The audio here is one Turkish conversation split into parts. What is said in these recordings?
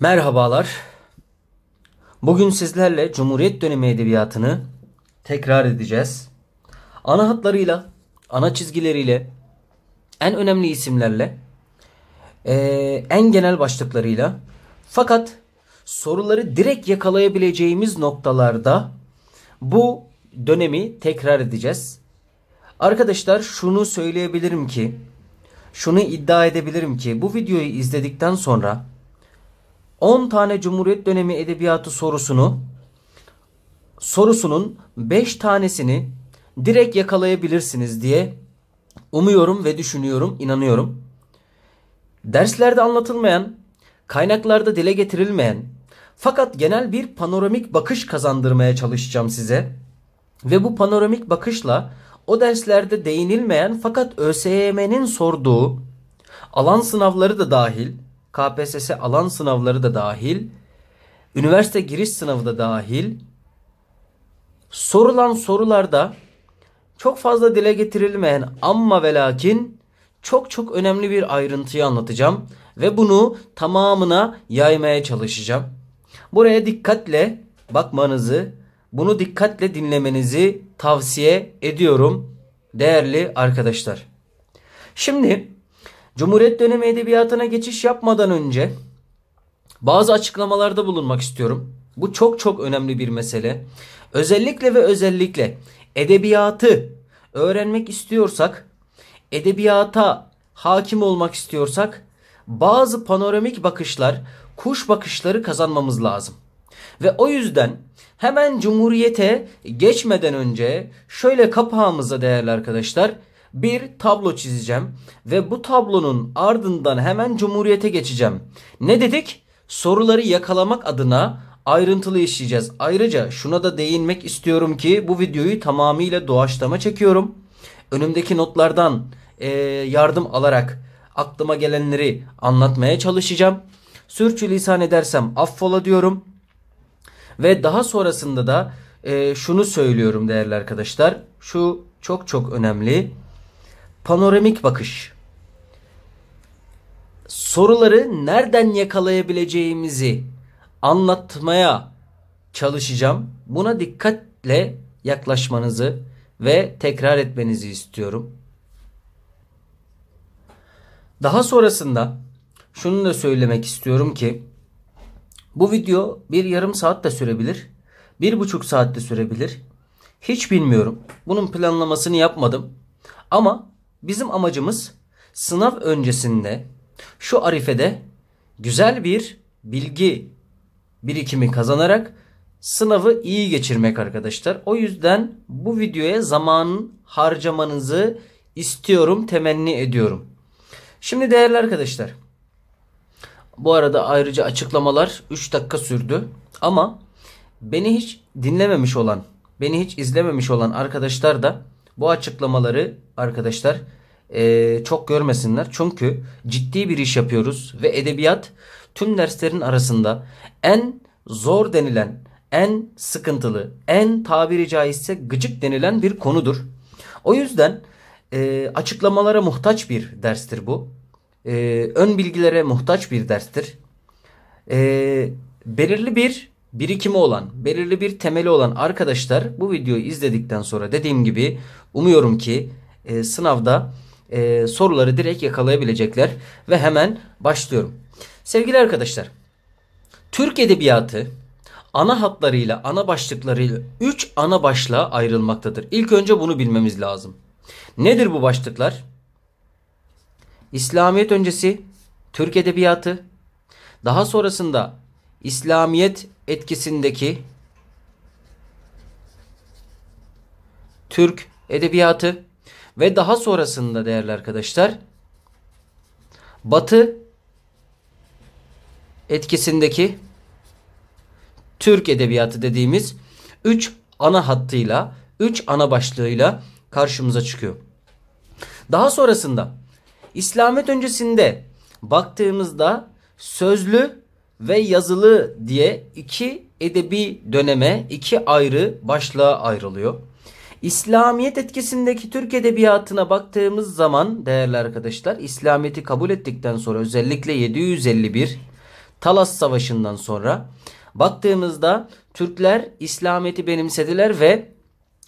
Merhabalar. Bugün sizlerle Cumhuriyet dönemi edebiyatını tekrar edeceğiz. Ana hatlarıyla, ana çizgileriyle, en önemli isimlerle, en genel başlıklarıyla fakat soruları direkt yakalayabileceğimiz noktalarda bu dönemi tekrar edeceğiz. Arkadaşlar şunu söyleyebilirim ki, şunu iddia edebilirim ki bu videoyu izledikten sonra 10 tane Cumhuriyet dönemi edebiyatı sorusunu sorusunun 5 tanesini direkt yakalayabilirsiniz diye umuyorum ve düşünüyorum, inanıyorum. Derslerde anlatılmayan, kaynaklarda dile getirilmeyen fakat genel bir panoramik bakış kazandırmaya çalışacağım size. Ve bu panoramik bakışla o derslerde değinilmeyen fakat ÖSYM'nin sorduğu alan sınavları da dahil KPSS alan sınavları da dahil, üniversite giriş sınavı da dahil sorulan sorularda çok fazla dile getirilmeyen ama ve lakin çok çok önemli bir ayrıntıyı anlatacağım ve bunu tamamına yaymaya çalışacağım. Buraya dikkatle bakmanızı, bunu dikkatle dinlemenizi tavsiye ediyorum değerli arkadaşlar. Şimdi Cumhuriyet dönemi edebiyatına geçiş yapmadan önce bazı açıklamalarda bulunmak istiyorum. Bu çok çok önemli bir mesele. Özellikle ve özellikle edebiyatı öğrenmek istiyorsak, edebiyata hakim olmak istiyorsak bazı panoramik bakışlar, kuş bakışları kazanmamız lazım. Ve o yüzden hemen cumhuriyete geçmeden önce şöyle kapağımıza değerli arkadaşlar bir tablo çizeceğim ve bu tablonun ardından hemen cumhuriyete geçeceğim. Ne dedik? Soruları yakalamak adına ayrıntılı işleyeceğiz. Ayrıca şuna da değinmek istiyorum ki bu videoyu tamamıyla doğaçlama çekiyorum. Önümdeki notlardan e, yardım alarak aklıma gelenleri anlatmaya çalışacağım. Sürçülisan edersem affola diyorum. Ve daha sonrasında da e, şunu söylüyorum değerli arkadaşlar. Şu çok çok önemli panoramik bakış. Soruları nereden yakalayabileceğimizi anlatmaya çalışacağım. Buna dikkatle yaklaşmanızı ve tekrar etmenizi istiyorum. Daha sonrasında şunu da söylemek istiyorum ki bu video bir yarım saat de sürebilir. Bir buçuk saat de sürebilir. Hiç bilmiyorum. Bunun planlamasını yapmadım. Ama Bizim amacımız sınav öncesinde şu arifede güzel bir bilgi birikimi kazanarak sınavı iyi geçirmek arkadaşlar. O yüzden bu videoya zaman harcamanızı istiyorum, temenni ediyorum. Şimdi değerli arkadaşlar. Bu arada ayrıca açıklamalar 3 dakika sürdü ama beni hiç dinlememiş olan, beni hiç izlememiş olan arkadaşlar da bu açıklamaları arkadaşlar e, çok görmesinler. Çünkü ciddi bir iş yapıyoruz ve edebiyat tüm derslerin arasında en zor denilen, en sıkıntılı, en tabiri caizse gıcık denilen bir konudur. O yüzden e, açıklamalara muhtaç bir derstir bu. E, ön bilgilere muhtaç bir derstir. E, belirli bir birikimi olan, belirli bir temeli olan arkadaşlar bu videoyu izledikten sonra dediğim gibi umuyorum ki e, sınavda e, soruları direkt yakalayabilecekler ve hemen başlıyorum. Sevgili arkadaşlar, Türk edebiyatı ana hatlarıyla, ana başlıklarıyla 3 ana başlığa ayrılmaktadır. İlk önce bunu bilmemiz lazım. Nedir bu başlıklar? İslamiyet öncesi Türk edebiyatı, daha sonrasında İslamiyet etkisindeki Türk edebiyatı ve daha sonrasında değerli arkadaşlar Batı etkisindeki Türk edebiyatı dediğimiz 3 ana hattıyla, 3 ana başlığıyla karşımıza çıkıyor. Daha sonrasında İslamet öncesinde baktığımızda sözlü ve yazılı diye iki edebi döneme, iki ayrı başlığa ayrılıyor. İslamiyet etkisindeki Türk edebiyatına baktığımız zaman değerli arkadaşlar İslamiyet'i kabul ettikten sonra özellikle 751 Talas Savaşı'ndan sonra baktığımızda Türkler İslamiyet'i benimsediler ve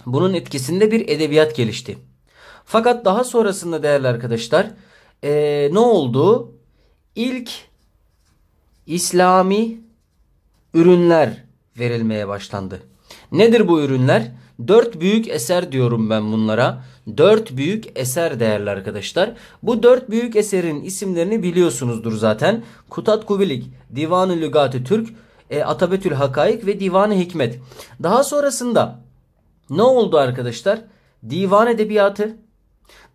bunun etkisinde bir edebiyat gelişti. Fakat daha sonrasında değerli arkadaşlar ee, ne oldu? İlk İslami ürünler verilmeye başlandı. Nedir bu ürünler? Dört büyük eser diyorum ben bunlara. Dört büyük eser değerli arkadaşlar. Bu dört büyük eserin isimlerini biliyorsunuzdur zaten. Kutat Kubilik, Divan-ı Lügat-ı Türk, e, Atabetül Hakaik ve Divan-ı Hikmet. Daha sonrasında ne oldu arkadaşlar? Divan Edebiyatı.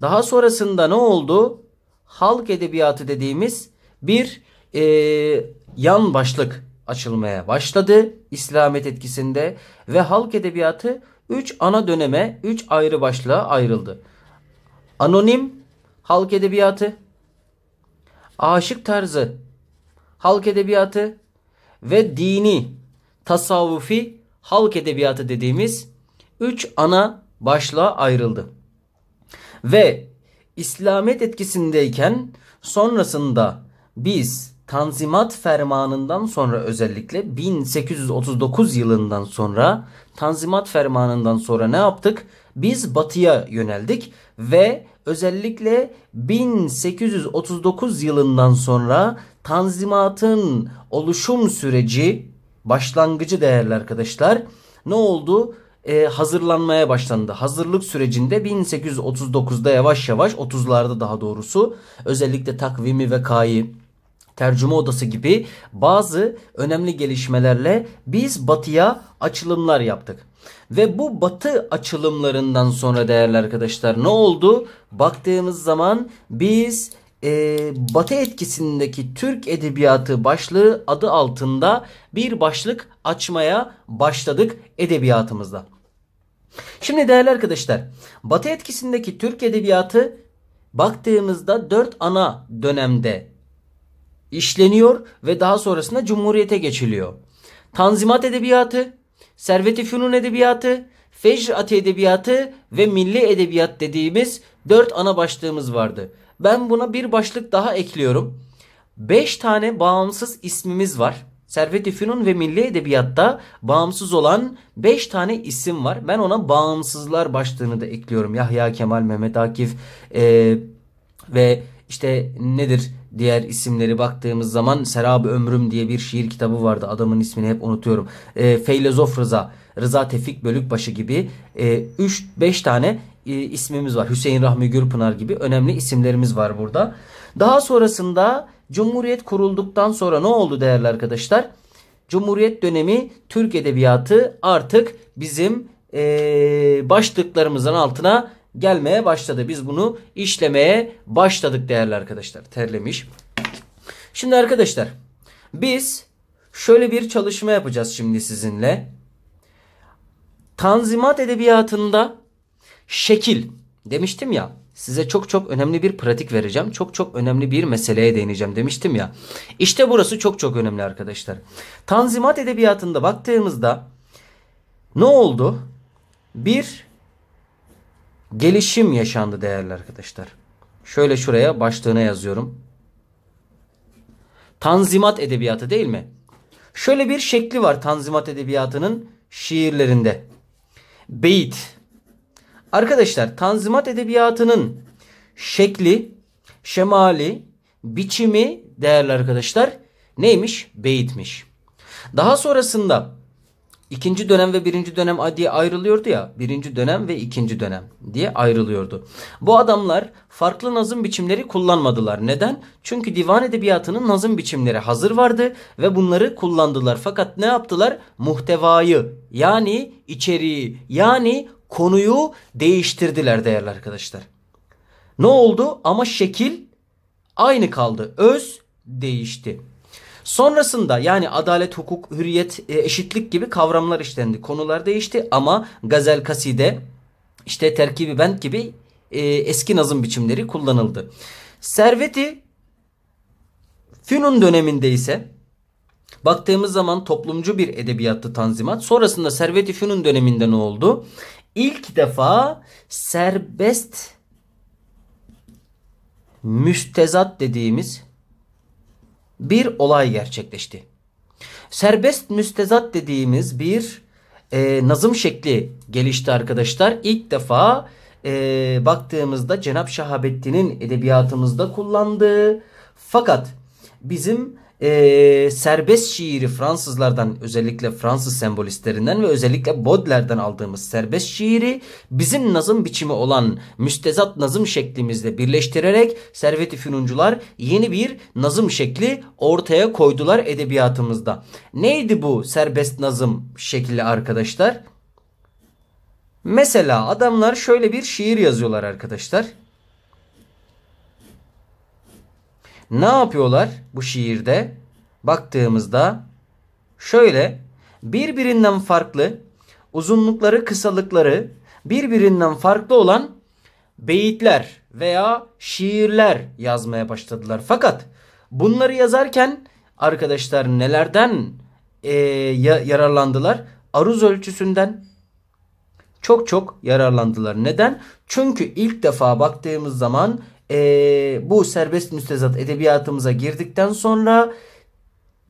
Daha sonrasında ne oldu? Halk Edebiyatı dediğimiz bir e, yan başlık açılmaya başladı İslamiyet etkisinde ve halk edebiyatı 3 ana döneme, 3 ayrı başlığa ayrıldı. Anonim halk edebiyatı, aşık tarzı halk edebiyatı ve dini, tasavvufi halk edebiyatı dediğimiz 3 ana başlığa ayrıldı. Ve İslamiyet etkisindeyken sonrasında biz Tanzimat Fermanı'ndan sonra özellikle 1839 yılından sonra Tanzimat Fermanı'ndan sonra ne yaptık? Biz batıya yöneldik ve özellikle 1839 yılından sonra Tanzimat'ın oluşum süreci başlangıcı değerli arkadaşlar ne oldu? Ee, hazırlanmaya başlandı. Hazırlık sürecinde 1839'da yavaş yavaş 30'larda daha doğrusu özellikle takvimi ve kayı tercüme odası gibi bazı önemli gelişmelerle biz batıya açılımlar yaptık. Ve bu batı açılımlarından sonra değerli arkadaşlar ne oldu? Baktığımız zaman biz e, batı etkisindeki Türk edebiyatı başlığı adı altında bir başlık açmaya başladık edebiyatımızda. Şimdi değerli arkadaşlar batı etkisindeki Türk edebiyatı baktığımızda dört ana dönemde işleniyor ve daha sonrasında Cumhuriyete geçiliyor. Tanzimat edebiyatı, Servet-i Fünun edebiyatı, Fecr Ati edebiyatı ve milli edebiyat dediğimiz dört ana başlığımız vardı. Ben buna bir başlık daha ekliyorum. Beş tane bağımsız ismimiz var. Servet-i Fünun ve milli edebiyatta bağımsız olan beş tane isim var. Ben ona bağımsızlar başlığını da ekliyorum. Yahya Kemal, Mehmet Akif ee, ve işte nedir diğer isimleri baktığımız zaman serab Ömrüm diye bir şiir kitabı vardı. Adamın ismini hep unutuyorum. E, Feylezof Rıza, Rıza Tevfik Bölükbaşı gibi 3-5 e, tane e, ismimiz var. Hüseyin Rahmi Gürpınar gibi önemli isimlerimiz var burada. Daha sonrasında Cumhuriyet kurulduktan sonra ne oldu değerli arkadaşlar? Cumhuriyet dönemi Türk Edebiyatı artık bizim e, başlıklarımızın altına gelmeye başladı. Biz bunu işlemeye başladık değerli arkadaşlar. Terlemiş. Şimdi arkadaşlar biz şöyle bir çalışma yapacağız şimdi sizinle. Tanzimat edebiyatında şekil demiştim ya size çok çok önemli bir pratik vereceğim. Çok çok önemli bir meseleye değineceğim demiştim ya. İşte burası çok çok önemli arkadaşlar. Tanzimat edebiyatında baktığımızda ne oldu? Bir Gelişim yaşandı değerli arkadaşlar. Şöyle şuraya başlığına yazıyorum. Tanzimat edebiyatı değil mi? Şöyle bir şekli var Tanzimat edebiyatının şiirlerinde. Beyit. Arkadaşlar Tanzimat edebiyatının şekli, şemali, biçimi değerli arkadaşlar neymiş? Beyitmiş. Daha sonrasında İkinci dönem ve birinci dönem diye ayrılıyordu ya. Birinci dönem ve ikinci dönem diye ayrılıyordu. Bu adamlar farklı nazım biçimleri kullanmadılar. Neden? Çünkü divan edebiyatının nazım biçimleri hazır vardı ve bunları kullandılar. Fakat ne yaptılar? Muhtevayı yani içeriği yani konuyu değiştirdiler değerli arkadaşlar. Ne oldu? Ama şekil aynı kaldı. Öz değişti. Sonrasında yani adalet, hukuk, hürriyet, e, eşitlik gibi kavramlar işlendi. Konular değişti ama gazel kaside işte terkibi bent gibi e, eski nazım biçimleri kullanıldı. Serveti Fünun döneminde ise baktığımız zaman toplumcu bir edebiyattı Tanzimat. Sonrasında Serveti Fünun döneminde ne oldu? İlk defa serbest müstezat dediğimiz bir olay gerçekleşti. Serbest müstezat dediğimiz bir e, nazım şekli gelişti arkadaşlar. İlk defa e, baktığımızda Cenap Şahabettin'in edebiyatımızda kullandığı fakat bizim e, serbest şiiri Fransızlardan özellikle Fransız sembolistlerinden ve özellikle Baudelaire'den aldığımız serbest şiiri bizim nazım biçimi olan müstezat nazım şeklimizle birleştirerek Servet-i Fünuncular yeni bir nazım şekli ortaya koydular edebiyatımızda. Neydi bu serbest nazım şekli arkadaşlar? Mesela adamlar şöyle bir şiir yazıyorlar arkadaşlar. Ne yapıyorlar bu şiirde? Baktığımızda şöyle birbirinden farklı uzunlukları kısalıkları birbirinden farklı olan beyitler veya şiirler yazmaya başladılar. Fakat bunları yazarken arkadaşlar nelerden e, yararlandılar? Aruz ölçüsünden çok çok yararlandılar. Neden? Çünkü ilk defa baktığımız zaman e, bu serbest müstezat edebiyatımıza girdikten sonra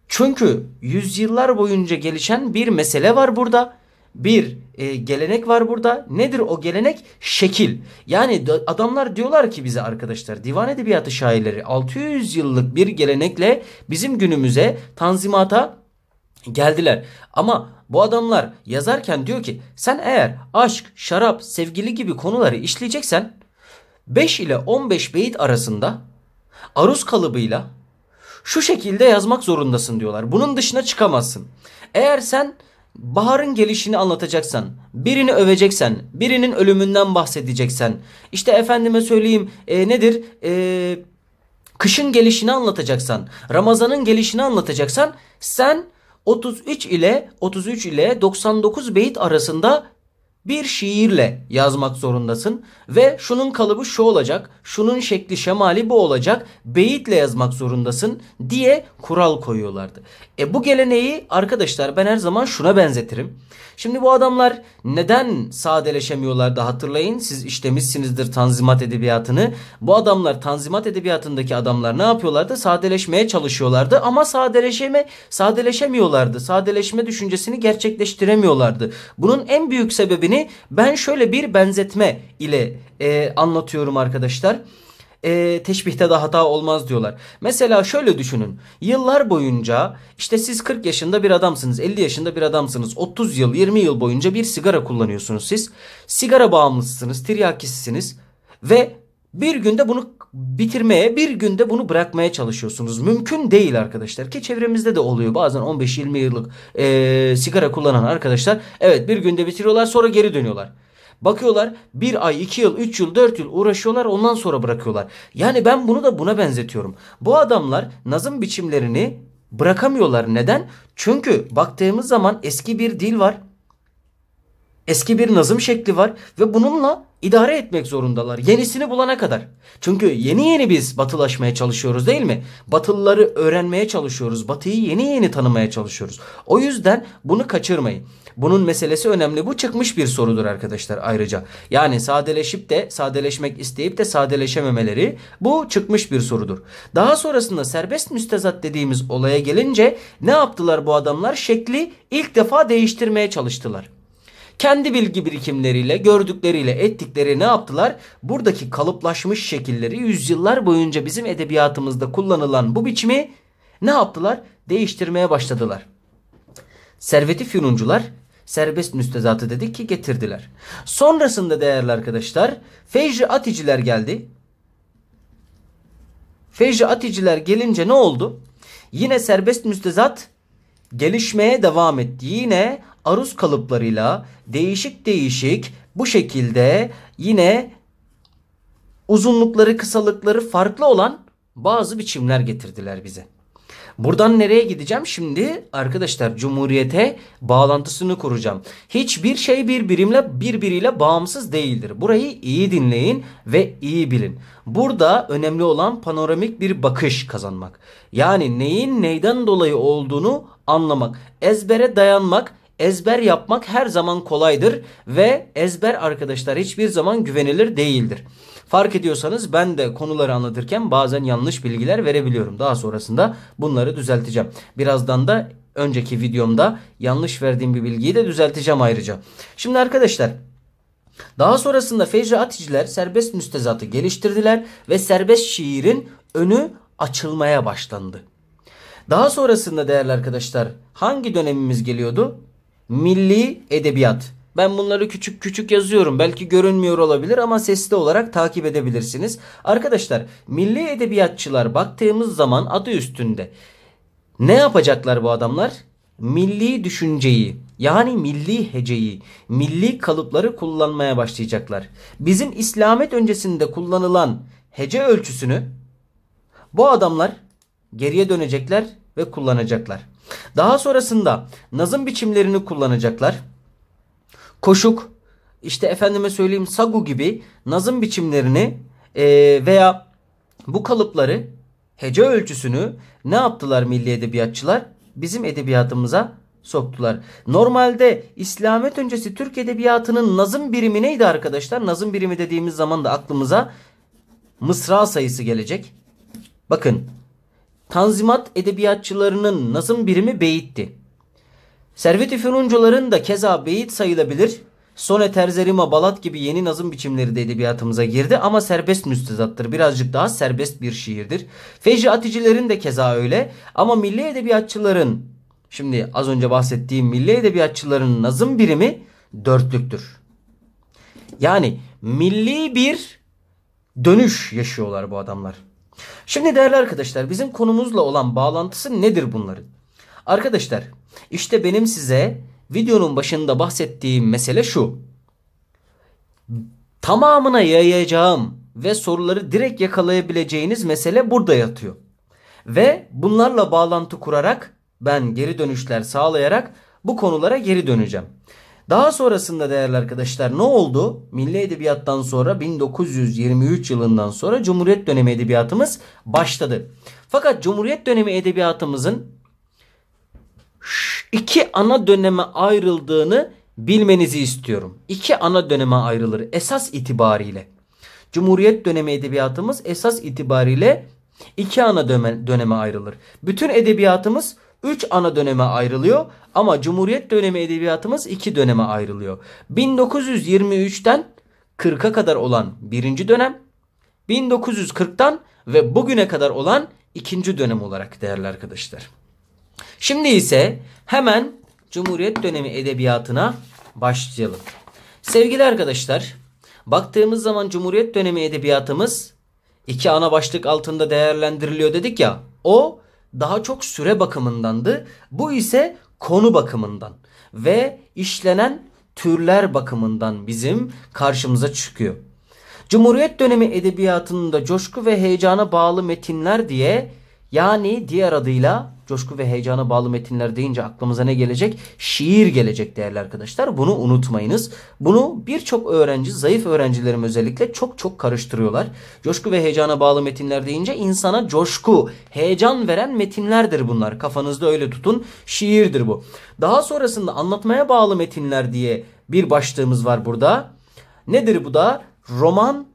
çünkü yüzyıllar boyunca gelişen bir mesele var burada. Bir e, gelenek var burada. Nedir o gelenek? Şekil. Yani adamlar diyorlar ki bize arkadaşlar divan edebiyatı şairleri 600 yıllık bir gelenekle bizim günümüze tanzimata geldiler. Ama bu adamlar yazarken diyor ki sen eğer aşk, şarap, sevgili gibi konuları işleyeceksen 5 ile 15 beyit arasında aruz kalıbıyla şu şekilde yazmak zorundasın diyorlar. Bunun dışına çıkamazsın. Eğer sen baharın gelişini anlatacaksan, birini öveceksen, birinin ölümünden bahsedeceksen, işte efendime söyleyeyim e, nedir? E, kışın gelişini anlatacaksan, Ramazan'ın gelişini anlatacaksan sen 33 ile 33 ile 99 beyit arasında bir şiirle yazmak zorundasın ve şunun kalıbı şu olacak, şunun şekli şemali bu olacak, beyitle yazmak zorundasın diye kural koyuyorlardı. E bu geleneği arkadaşlar ben her zaman şuna benzetirim. Şimdi bu adamlar neden sadeleşemiyorlar da hatırlayın. Siz işlemişsinizdir Tanzimat Edebiyatı'nı. Bu adamlar Tanzimat Edebiyatı'ndaki adamlar ne yapıyorlardı? Sadeleşmeye çalışıyorlardı ama sadeleşeme sadeleşemiyorlardı. Sadeleşme düşüncesini gerçekleştiremiyorlardı. Bunun en büyük sebebini ben şöyle bir benzetme ile e, anlatıyorum arkadaşlar e, teşbihte de hata olmaz diyorlar. Mesela şöyle düşünün. Yıllar boyunca işte siz 40 yaşında bir adamsınız, 50 yaşında bir adamsınız. 30 yıl, 20 yıl boyunca bir sigara kullanıyorsunuz siz. Sigara bağımlısısınız, tiryakisisiniz ve bir günde bunu bitirmeye, bir günde bunu bırakmaya çalışıyorsunuz. Mümkün değil arkadaşlar ki çevremizde de oluyor. Bazen 15-20 yıllık e, sigara kullanan arkadaşlar evet bir günde bitiriyorlar sonra geri dönüyorlar. Bakıyorlar bir ay, iki yıl, üç yıl, dört yıl uğraşıyorlar ondan sonra bırakıyorlar. Yani ben bunu da buna benzetiyorum. Bu adamlar nazım biçimlerini bırakamıyorlar. Neden? Çünkü baktığımız zaman eski bir dil var. Eski bir nazım şekli var ve bununla idare etmek zorundalar. Yenisini bulana kadar. Çünkü yeni yeni biz batılaşmaya çalışıyoruz değil mi? Batılıları öğrenmeye çalışıyoruz. Batıyı yeni yeni tanımaya çalışıyoruz. O yüzden bunu kaçırmayın. Bunun meselesi önemli. Bu çıkmış bir sorudur arkadaşlar ayrıca. Yani sadeleşip de sadeleşmek isteyip de sadeleşememeleri bu çıkmış bir sorudur. Daha sonrasında serbest müstezat dediğimiz olaya gelince ne yaptılar bu adamlar? Şekli ilk defa değiştirmeye çalıştılar. Kendi bilgi birikimleriyle, gördükleriyle, ettikleri ne yaptılar? Buradaki kalıplaşmış şekilleri yüzyıllar boyunca bizim edebiyatımızda kullanılan bu biçimi ne yaptılar? Değiştirmeye başladılar. Servetif Yununcular serbest müstezatı dedik ki getirdiler. Sonrasında değerli arkadaşlar Fecri Aticiler geldi. Fecri Aticiler gelince ne oldu? Yine serbest müstezat gelişmeye devam etti. Yine aruz kalıplarıyla değişik değişik bu şekilde yine uzunlukları kısalıkları farklı olan bazı biçimler getirdiler bize. Buradan nereye gideceğim? Şimdi arkadaşlar cumhuriyete bağlantısını kuracağım. Hiçbir şey bir birimle birbiriyle bağımsız değildir. Burayı iyi dinleyin ve iyi bilin. Burada önemli olan panoramik bir bakış kazanmak. Yani neyin neyden dolayı olduğunu anlamak, ezbere dayanmak, ezber yapmak her zaman kolaydır ve ezber arkadaşlar hiçbir zaman güvenilir değildir. Fark ediyorsanız ben de konuları anlatırken bazen yanlış bilgiler verebiliyorum. Daha sonrasında bunları düzelteceğim. Birazdan da önceki videomda yanlış verdiğim bir bilgiyi de düzelteceğim ayrıca. Şimdi arkadaşlar daha sonrasında Fecri atıcılar serbest müstezatı geliştirdiler ve serbest şiirin önü açılmaya başlandı. Daha sonrasında değerli arkadaşlar hangi dönemimiz geliyordu? milli edebiyat. Ben bunları küçük küçük yazıyorum. Belki görünmüyor olabilir ama sesli olarak takip edebilirsiniz. Arkadaşlar milli edebiyatçılar baktığımız zaman adı üstünde. Ne yapacaklar bu adamlar? Milli düşünceyi yani milli heceyi, milli kalıpları kullanmaya başlayacaklar. Bizim İslamet öncesinde kullanılan hece ölçüsünü bu adamlar geriye dönecekler ve kullanacaklar. Daha sonrasında nazım biçimlerini kullanacaklar. Koşuk, işte efendime söyleyeyim sagu gibi nazım biçimlerini e, veya bu kalıpları hece ölçüsünü ne yaptılar milli edebiyatçılar? Bizim edebiyatımıza soktular. Normalde İslamet öncesi Türk edebiyatının nazım birimi neydi arkadaşlar? Nazım birimi dediğimiz zaman da aklımıza mısra sayısı gelecek. Bakın Tanzimat edebiyatçılarının nazım birimi beyitti. Servet-i Fünuncuların da keza beyit sayılabilir. Sone terzerima balat gibi yeni nazım biçimleri de edebiyatımıza girdi ama serbest müstezattır. Birazcık daha serbest bir şiirdir. Fecri Aticilerin de keza öyle ama milli edebiyatçıların şimdi az önce bahsettiğim milli edebiyatçıların nazım birimi dörtlüktür. Yani milli bir dönüş yaşıyorlar bu adamlar. Şimdi değerli arkadaşlar bizim konumuzla olan bağlantısı nedir bunların? Arkadaşlar işte benim size videonun başında bahsettiğim mesele şu. Tamamına yayacağım ve soruları direkt yakalayabileceğiniz mesele burada yatıyor. Ve bunlarla bağlantı kurarak ben geri dönüşler sağlayarak bu konulara geri döneceğim. Daha sonrasında değerli arkadaşlar ne oldu? Milli Edebiyat'tan sonra 1923 yılından sonra Cumhuriyet dönemi edebiyatımız başladı. Fakat Cumhuriyet dönemi edebiyatımızın iki ana döneme ayrıldığını bilmenizi istiyorum. İki ana döneme ayrılır esas itibariyle. Cumhuriyet dönemi edebiyatımız esas itibariyle iki ana döneme ayrılır. Bütün edebiyatımız 3 ana döneme ayrılıyor ama Cumhuriyet dönemi edebiyatımız 2 döneme ayrılıyor. 1923'ten 40'a kadar olan birinci dönem, 1940'tan ve bugüne kadar olan ikinci dönem olarak değerli arkadaşlar. Şimdi ise hemen Cumhuriyet dönemi edebiyatına başlayalım. Sevgili arkadaşlar, baktığımız zaman Cumhuriyet dönemi edebiyatımız iki ana başlık altında değerlendiriliyor dedik ya. O daha çok süre bakımındandı. Bu ise konu bakımından ve işlenen türler bakımından bizim karşımıza çıkıyor. Cumhuriyet dönemi edebiyatında coşku ve heyecana bağlı metinler diye yani diğer adıyla coşku ve heyecana bağlı metinler deyince aklımıza ne gelecek? Şiir gelecek değerli arkadaşlar. Bunu unutmayınız. Bunu birçok öğrenci, zayıf öğrencilerim özellikle çok çok karıştırıyorlar. Coşku ve heyecana bağlı metinler deyince insana coşku, heyecan veren metinlerdir bunlar. Kafanızda öyle tutun. Şiirdir bu. Daha sonrasında anlatmaya bağlı metinler diye bir başlığımız var burada. Nedir bu da? Roman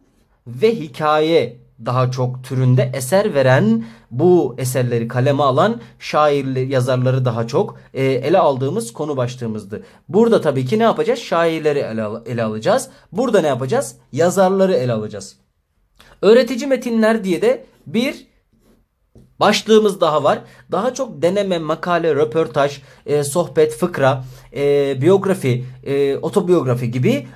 ve hikaye daha çok türünde eser veren bu eserleri kaleme alan şairleri yazarları daha çok e, ele aldığımız konu başlığımızdı. Burada tabii ki ne yapacağız? Şairleri ele, ele alacağız. Burada ne yapacağız? Yazarları ele alacağız. Öğretici metinler diye de bir Başlığımız daha var. Daha çok deneme, makale, röportaj, e, sohbet, fıkra, e, biyografi, e, otobiyografi gibi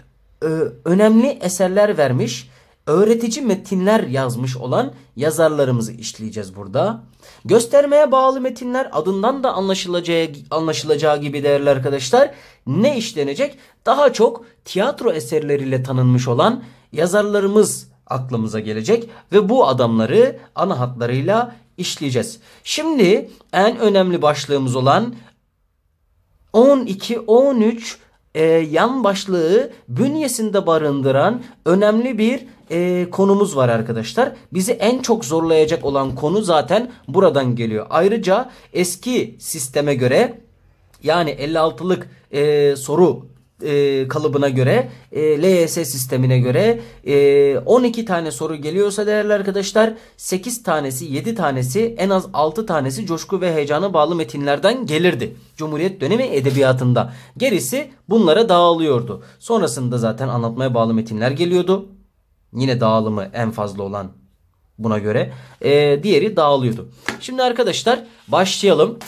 e, önemli eserler vermiş öğretici metinler yazmış olan yazarlarımızı işleyeceğiz burada. Göstermeye bağlı metinler adından da anlaşılacağı, anlaşılacağı gibi değerli arkadaşlar ne işlenecek? Daha çok tiyatro eserleriyle tanınmış olan yazarlarımız aklımıza gelecek ve bu adamları ana hatlarıyla işleyeceğiz. Şimdi en önemli başlığımız olan 12 13 e, yan başlığı bünyesinde barındıran önemli bir e, konumuz var arkadaşlar. Bizi en çok zorlayacak olan konu zaten buradan geliyor. Ayrıca eski sisteme göre yani 56'lık e, soru e, kalıbına göre e, LYS sistemine göre e, 12 tane soru geliyorsa değerli arkadaşlar 8 tanesi 7 tanesi en az 6 tanesi coşku ve heyecana bağlı metinlerden gelirdi. Cumhuriyet dönemi edebiyatında. Gerisi bunlara dağılıyordu. Sonrasında zaten anlatmaya bağlı metinler geliyordu. Yine dağılımı en fazla olan buna göre. E, diğeri dağılıyordu. Şimdi arkadaşlar başlayalım.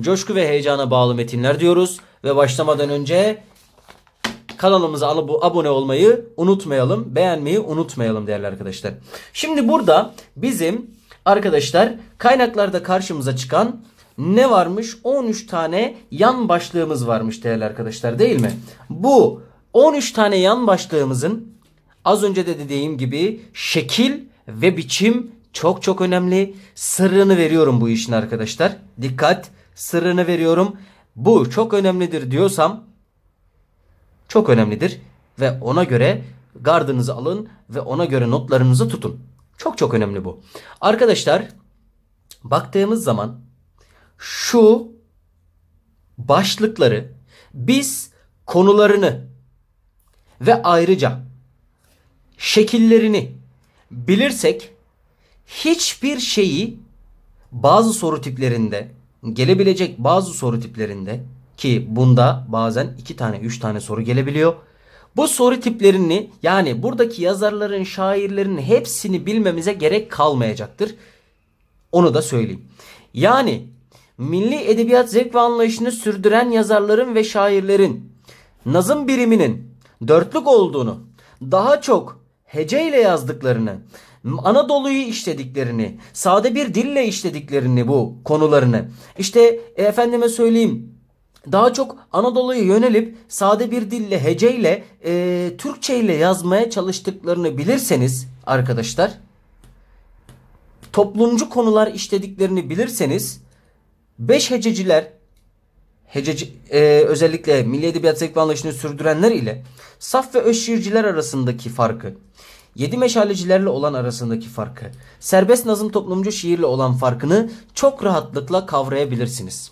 Coşku ve heyecana bağlı metinler diyoruz. Ve başlamadan önce kanalımıza abone olmayı unutmayalım. Beğenmeyi unutmayalım değerli arkadaşlar. Şimdi burada bizim arkadaşlar kaynaklarda karşımıza çıkan ne varmış? 13 tane yan başlığımız varmış değerli arkadaşlar değil mi? Bu 13 tane yan başlığımızın Az önce de dediğim gibi şekil ve biçim çok çok önemli. Sırrını veriyorum bu işin arkadaşlar. Dikkat sırrını veriyorum. Bu çok önemlidir diyorsam çok önemlidir ve ona göre gardınızı alın ve ona göre notlarınızı tutun. Çok çok önemli bu. Arkadaşlar baktığımız zaman şu başlıkları biz konularını ve ayrıca şekillerini bilirsek hiçbir şeyi bazı soru tiplerinde gelebilecek bazı soru tiplerinde ki bunda bazen iki tane üç tane soru gelebiliyor. Bu soru tiplerini yani buradaki yazarların, şairlerin hepsini bilmemize gerek kalmayacaktır. Onu da söyleyeyim. Yani milli edebiyat zevk ve anlayışını sürdüren yazarların ve şairlerin nazım biriminin dörtlük olduğunu, daha çok heceyle yazdıklarını, Anadolu'yu işlediklerini, sade bir dille işlediklerini bu konularını. İşte e, efendime söyleyeyim daha çok Anadolu'ya yönelip sade bir dille, heceyle, e, Türkçe ile yazmaya çalıştıklarını bilirseniz arkadaşlar, toplumcu konular işlediklerini bilirseniz, beş hececiler, hececi, e, özellikle Milli Edebiyat Zevk Anlayışı'nı sürdürenler ile saf ve öşirciler arasındaki farkı, Yedi meşalecilerle olan arasındaki farkı, serbest nazım toplumcu şiirle olan farkını çok rahatlıkla kavrayabilirsiniz.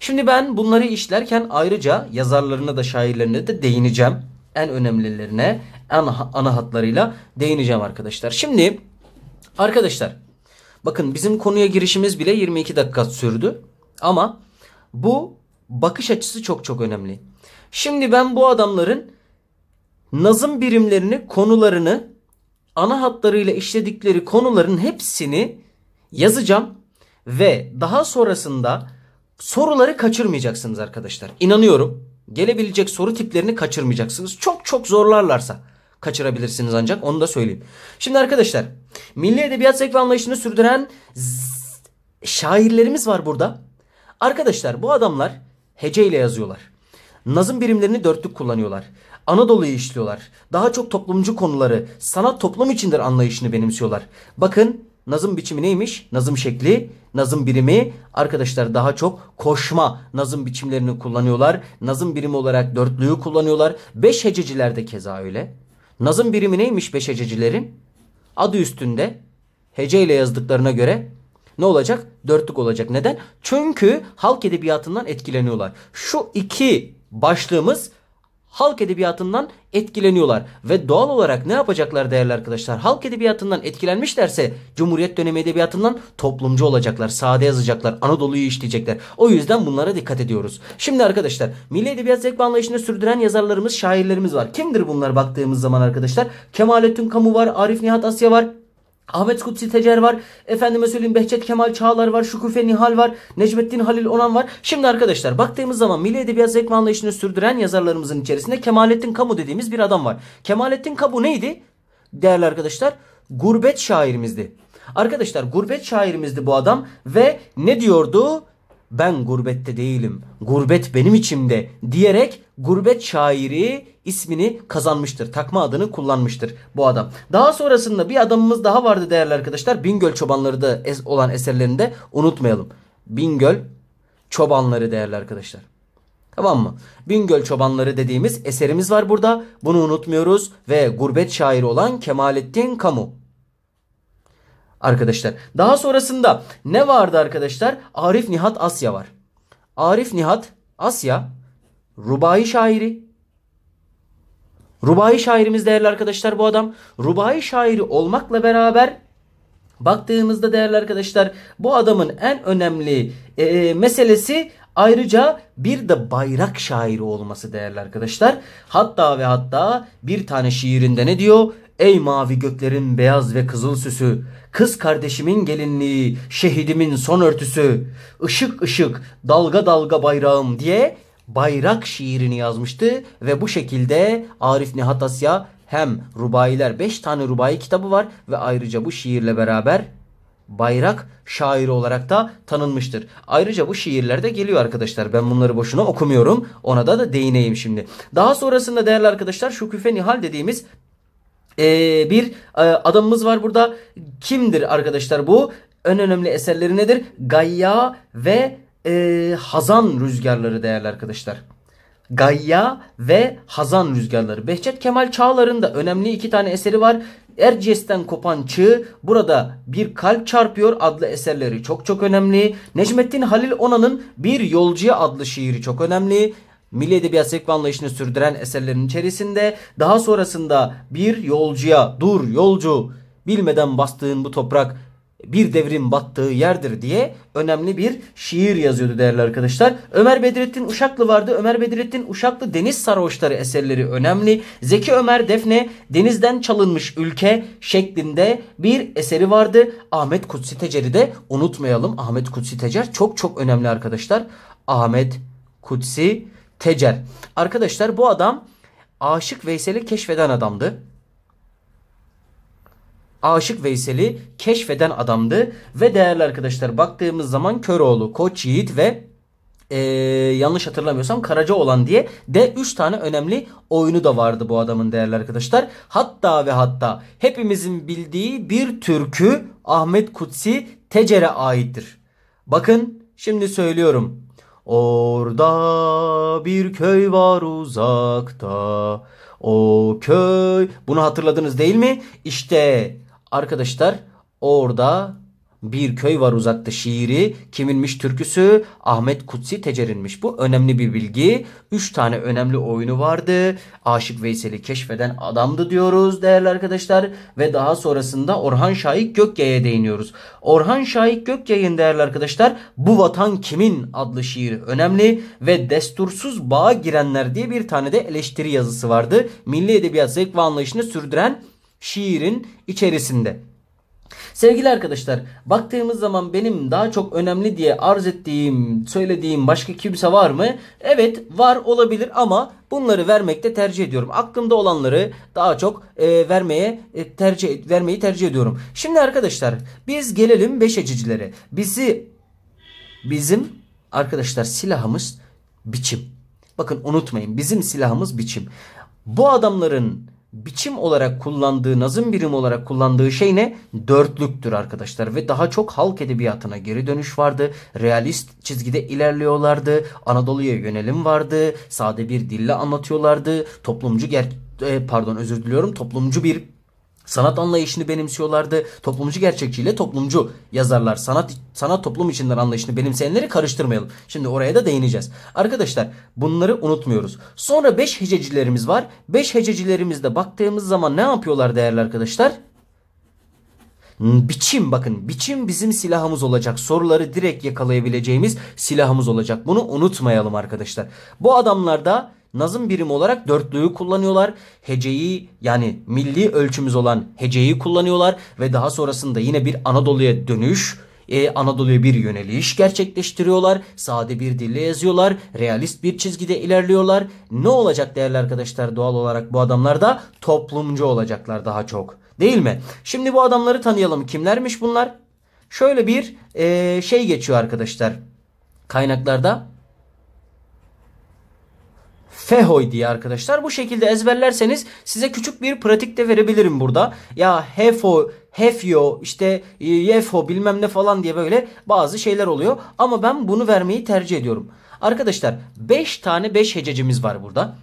Şimdi ben bunları işlerken ayrıca yazarlarına da şairlerine de değineceğim. En önemlilerine, en ana hatlarıyla değineceğim arkadaşlar. Şimdi arkadaşlar bakın bizim konuya girişimiz bile 22 dakika sürdü. Ama bu bakış açısı çok çok önemli. Şimdi ben bu adamların nazım birimlerini, konularını ana hatlarıyla işledikleri konuların hepsini yazacağım ve daha sonrasında soruları kaçırmayacaksınız arkadaşlar. İnanıyorum. Gelebilecek soru tiplerini kaçırmayacaksınız. Çok çok zorlarlarsa kaçırabilirsiniz ancak onu da söyleyeyim. Şimdi arkadaşlar milli edebiyat zevk ve anlayışını sürdüren şairlerimiz var burada. Arkadaşlar bu adamlar heceyle yazıyorlar. Nazım birimlerini dörtlük kullanıyorlar. Anadolu'yu işliyorlar. Daha çok toplumcu konuları, sanat toplum içindir anlayışını benimsiyorlar. Bakın nazım biçimi neymiş? Nazım şekli, nazım birimi. Arkadaşlar daha çok koşma nazım biçimlerini kullanıyorlar. Nazım birimi olarak dörtlüyü kullanıyorlar. Beş hececiler de keza öyle. Nazım birimi neymiş beş hececilerin? Adı üstünde hece ile yazdıklarına göre ne olacak? Dörtlük olacak. Neden? Çünkü halk edebiyatından etkileniyorlar. Şu iki başlığımız halk edebiyatından etkileniyorlar. Ve doğal olarak ne yapacaklar değerli arkadaşlar? Halk edebiyatından etkilenmişlerse Cumhuriyet dönemi edebiyatından toplumcu olacaklar. Sade yazacaklar. Anadolu'yu işleyecekler. O yüzden bunlara dikkat ediyoruz. Şimdi arkadaşlar milli edebiyat zevk anlayışını sürdüren yazarlarımız, şairlerimiz var. Kimdir bunlar baktığımız zaman arkadaşlar? Kemalettin Kamu var, Arif Nihat Asya var, Ahmet Kutsi Tecer var. Efendime söyleyeyim Behçet Kemal Çağlar var. Şükufe Nihal var. Necmettin Halil Onan var. Şimdi arkadaşlar baktığımız zaman milli edebiyat zevk anlayışını sürdüren yazarlarımızın içerisinde Kemalettin Kamu dediğimiz bir adam var. Kemalettin Kamu neydi? Değerli arkadaşlar gurbet şairimizdi. Arkadaşlar gurbet şairimizdi bu adam ve ne diyordu? Ben gurbette değilim. Gurbet benim içimde diyerek gurbet şairi ismini kazanmıştır. Takma adını kullanmıştır bu adam. Daha sonrasında bir adamımız daha vardı değerli arkadaşlar. Bingöl çobanları da es olan de unutmayalım. Bingöl çobanları değerli arkadaşlar. Tamam mı? Bingöl Çobanları dediğimiz eserimiz var burada. Bunu unutmuyoruz ve gurbet şairi olan Kemalettin Kamu. Arkadaşlar daha sonrasında ne vardı arkadaşlar? Arif Nihat Asya var. Arif Nihat Asya Rubai şairi. Rubai şairimiz değerli arkadaşlar bu adam. Rubai şairi olmakla beraber baktığımızda değerli arkadaşlar bu adamın en önemli e, e, meselesi Ayrıca bir de bayrak şairi olması değerli arkadaşlar. Hatta ve hatta bir tane şiirinde ne diyor? Ey mavi göklerin beyaz ve kızıl süsü, kız kardeşimin gelinliği, şehidimin son örtüsü, ışık ışık, dalga dalga bayrağım diye bayrak şiirini yazmıştı ve bu şekilde Arif Nihat Asya hem rubailer 5 tane rubai kitabı var ve ayrıca bu şiirle beraber bayrak şairi olarak da tanınmıştır. Ayrıca bu şiirlerde geliyor arkadaşlar. Ben bunları boşuna okumuyorum. Ona da da değineyim şimdi. Daha sonrasında değerli arkadaşlar Şüküfe Nihal dediğimiz ee, bir e, adamımız var burada. Kimdir arkadaşlar bu? En önemli eserleri nedir? Gayya ve e, hazan rüzgarları değerli arkadaşlar. Gayya ve Hazan Rüzgarları. Behçet Kemal Çağlar'ın da önemli iki tane eseri var. Erciyes'ten kopan çığ, burada bir kalp çarpıyor adlı eserleri çok çok önemli. Necmettin Halil Onan'ın Bir Yolcuya adlı şiiri çok önemli. Milli Edebiyat Sevk ve Anlayışını sürdüren eserlerin içerisinde daha sonrasında bir yolcuya dur yolcu bilmeden bastığın bu toprak bir devrin battığı yerdir diye önemli bir şiir yazıyordu değerli arkadaşlar. Ömer Bedrettin Uşaklı vardı. Ömer Bedrettin Uşaklı Deniz Sarhoşları eserleri önemli. Zeki Ömer Defne Denizden Çalınmış Ülke şeklinde bir eseri vardı. Ahmet Kutsi Tecer'i de unutmayalım. Ahmet Kutsi Tecer çok çok önemli arkadaşlar. Ahmet Kutsi Tecer. Arkadaşlar bu adam Aşık Veysel'i keşfeden adamdı. Aşık Veysel'i keşfeden adamdı. Ve değerli arkadaşlar baktığımız zaman Köroğlu, Koç Yiğit ve ee, yanlış hatırlamıyorsam Karaca olan diye de 3 tane önemli oyunu da vardı bu adamın değerli arkadaşlar. Hatta ve hatta hepimizin bildiği bir türkü Ahmet Kutsi Tecer'e aittir. Bakın şimdi söylüyorum. Orada bir köy var uzakta. O köy. Bunu hatırladınız değil mi? İşte Arkadaşlar orada bir köy var uzakta şiiri kiminmiş türküsü Ahmet Kutsi Tecerin'miş. Bu önemli bir bilgi. Üç tane önemli oyunu vardı. Aşık Veysel'i keşfeden adamdı diyoruz değerli arkadaşlar. Ve daha sonrasında Orhan Şahik Gökyay'a değiniyoruz. Orhan Şahik Gökyay'ın değerli arkadaşlar Bu Vatan Kimin adlı şiiri önemli. Ve Destursuz Bağa Girenler diye bir tane de eleştiri yazısı vardı. Milli Edebiyat zevk ve anlayışını sürdüren şiirin içerisinde. Sevgili arkadaşlar baktığımız zaman benim daha çok önemli diye arz ettiğim söylediğim başka kimse var mı? Evet var olabilir ama bunları vermekte tercih ediyorum. Aklımda olanları daha çok e, vermeye e, tercih vermeyi tercih ediyorum. Şimdi arkadaşlar biz gelelim beş ecicilere. Bizi bizim arkadaşlar silahımız biçim. Bakın unutmayın bizim silahımız biçim. Bu adamların biçim olarak kullandığı, nazım birim olarak kullandığı şey ne? Dörtlüktür arkadaşlar. Ve daha çok halk edebiyatına geri dönüş vardı. Realist çizgide ilerliyorlardı. Anadolu'ya yönelim vardı. Sade bir dille anlatıyorlardı. Toplumcu ger e, pardon özür diliyorum. Toplumcu bir sanat anlayışını benimsiyorlardı. Toplumcu gerçekçiyle toplumcu yazarlar sanat sanat toplum içinden anlayışını benimseyenleri karıştırmayalım. Şimdi oraya da değineceğiz. Arkadaşlar bunları unutmuyoruz. Sonra 5 hececilerimiz var. 5 hececilerimizde baktığımız zaman ne yapıyorlar değerli arkadaşlar? Hmm, biçim bakın biçim bizim silahımız olacak. Soruları direkt yakalayabileceğimiz silahımız olacak. Bunu unutmayalım arkadaşlar. Bu adamlarda nazım birim olarak dörtlüğü kullanıyorlar. Heceyi yani milli ölçümüz olan heceyi kullanıyorlar ve daha sonrasında yine bir Anadolu'ya dönüş e, Anadolu'ya bir yöneliş gerçekleştiriyorlar. Sade bir dille yazıyorlar. Realist bir çizgide ilerliyorlar. Ne olacak değerli arkadaşlar doğal olarak bu adamlar da toplumcu olacaklar daha çok. Değil mi? Şimdi bu adamları tanıyalım. Kimlermiş bunlar? Şöyle bir e, şey geçiyor arkadaşlar. Kaynaklarda fehoy diye arkadaşlar. Bu şekilde ezberlerseniz size küçük bir pratik de verebilirim burada. Ya hefo, hefyo, işte e, yefho bilmem ne falan diye böyle bazı şeyler oluyor. Ama ben bunu vermeyi tercih ediyorum. Arkadaşlar 5 tane 5 hececimiz var burada.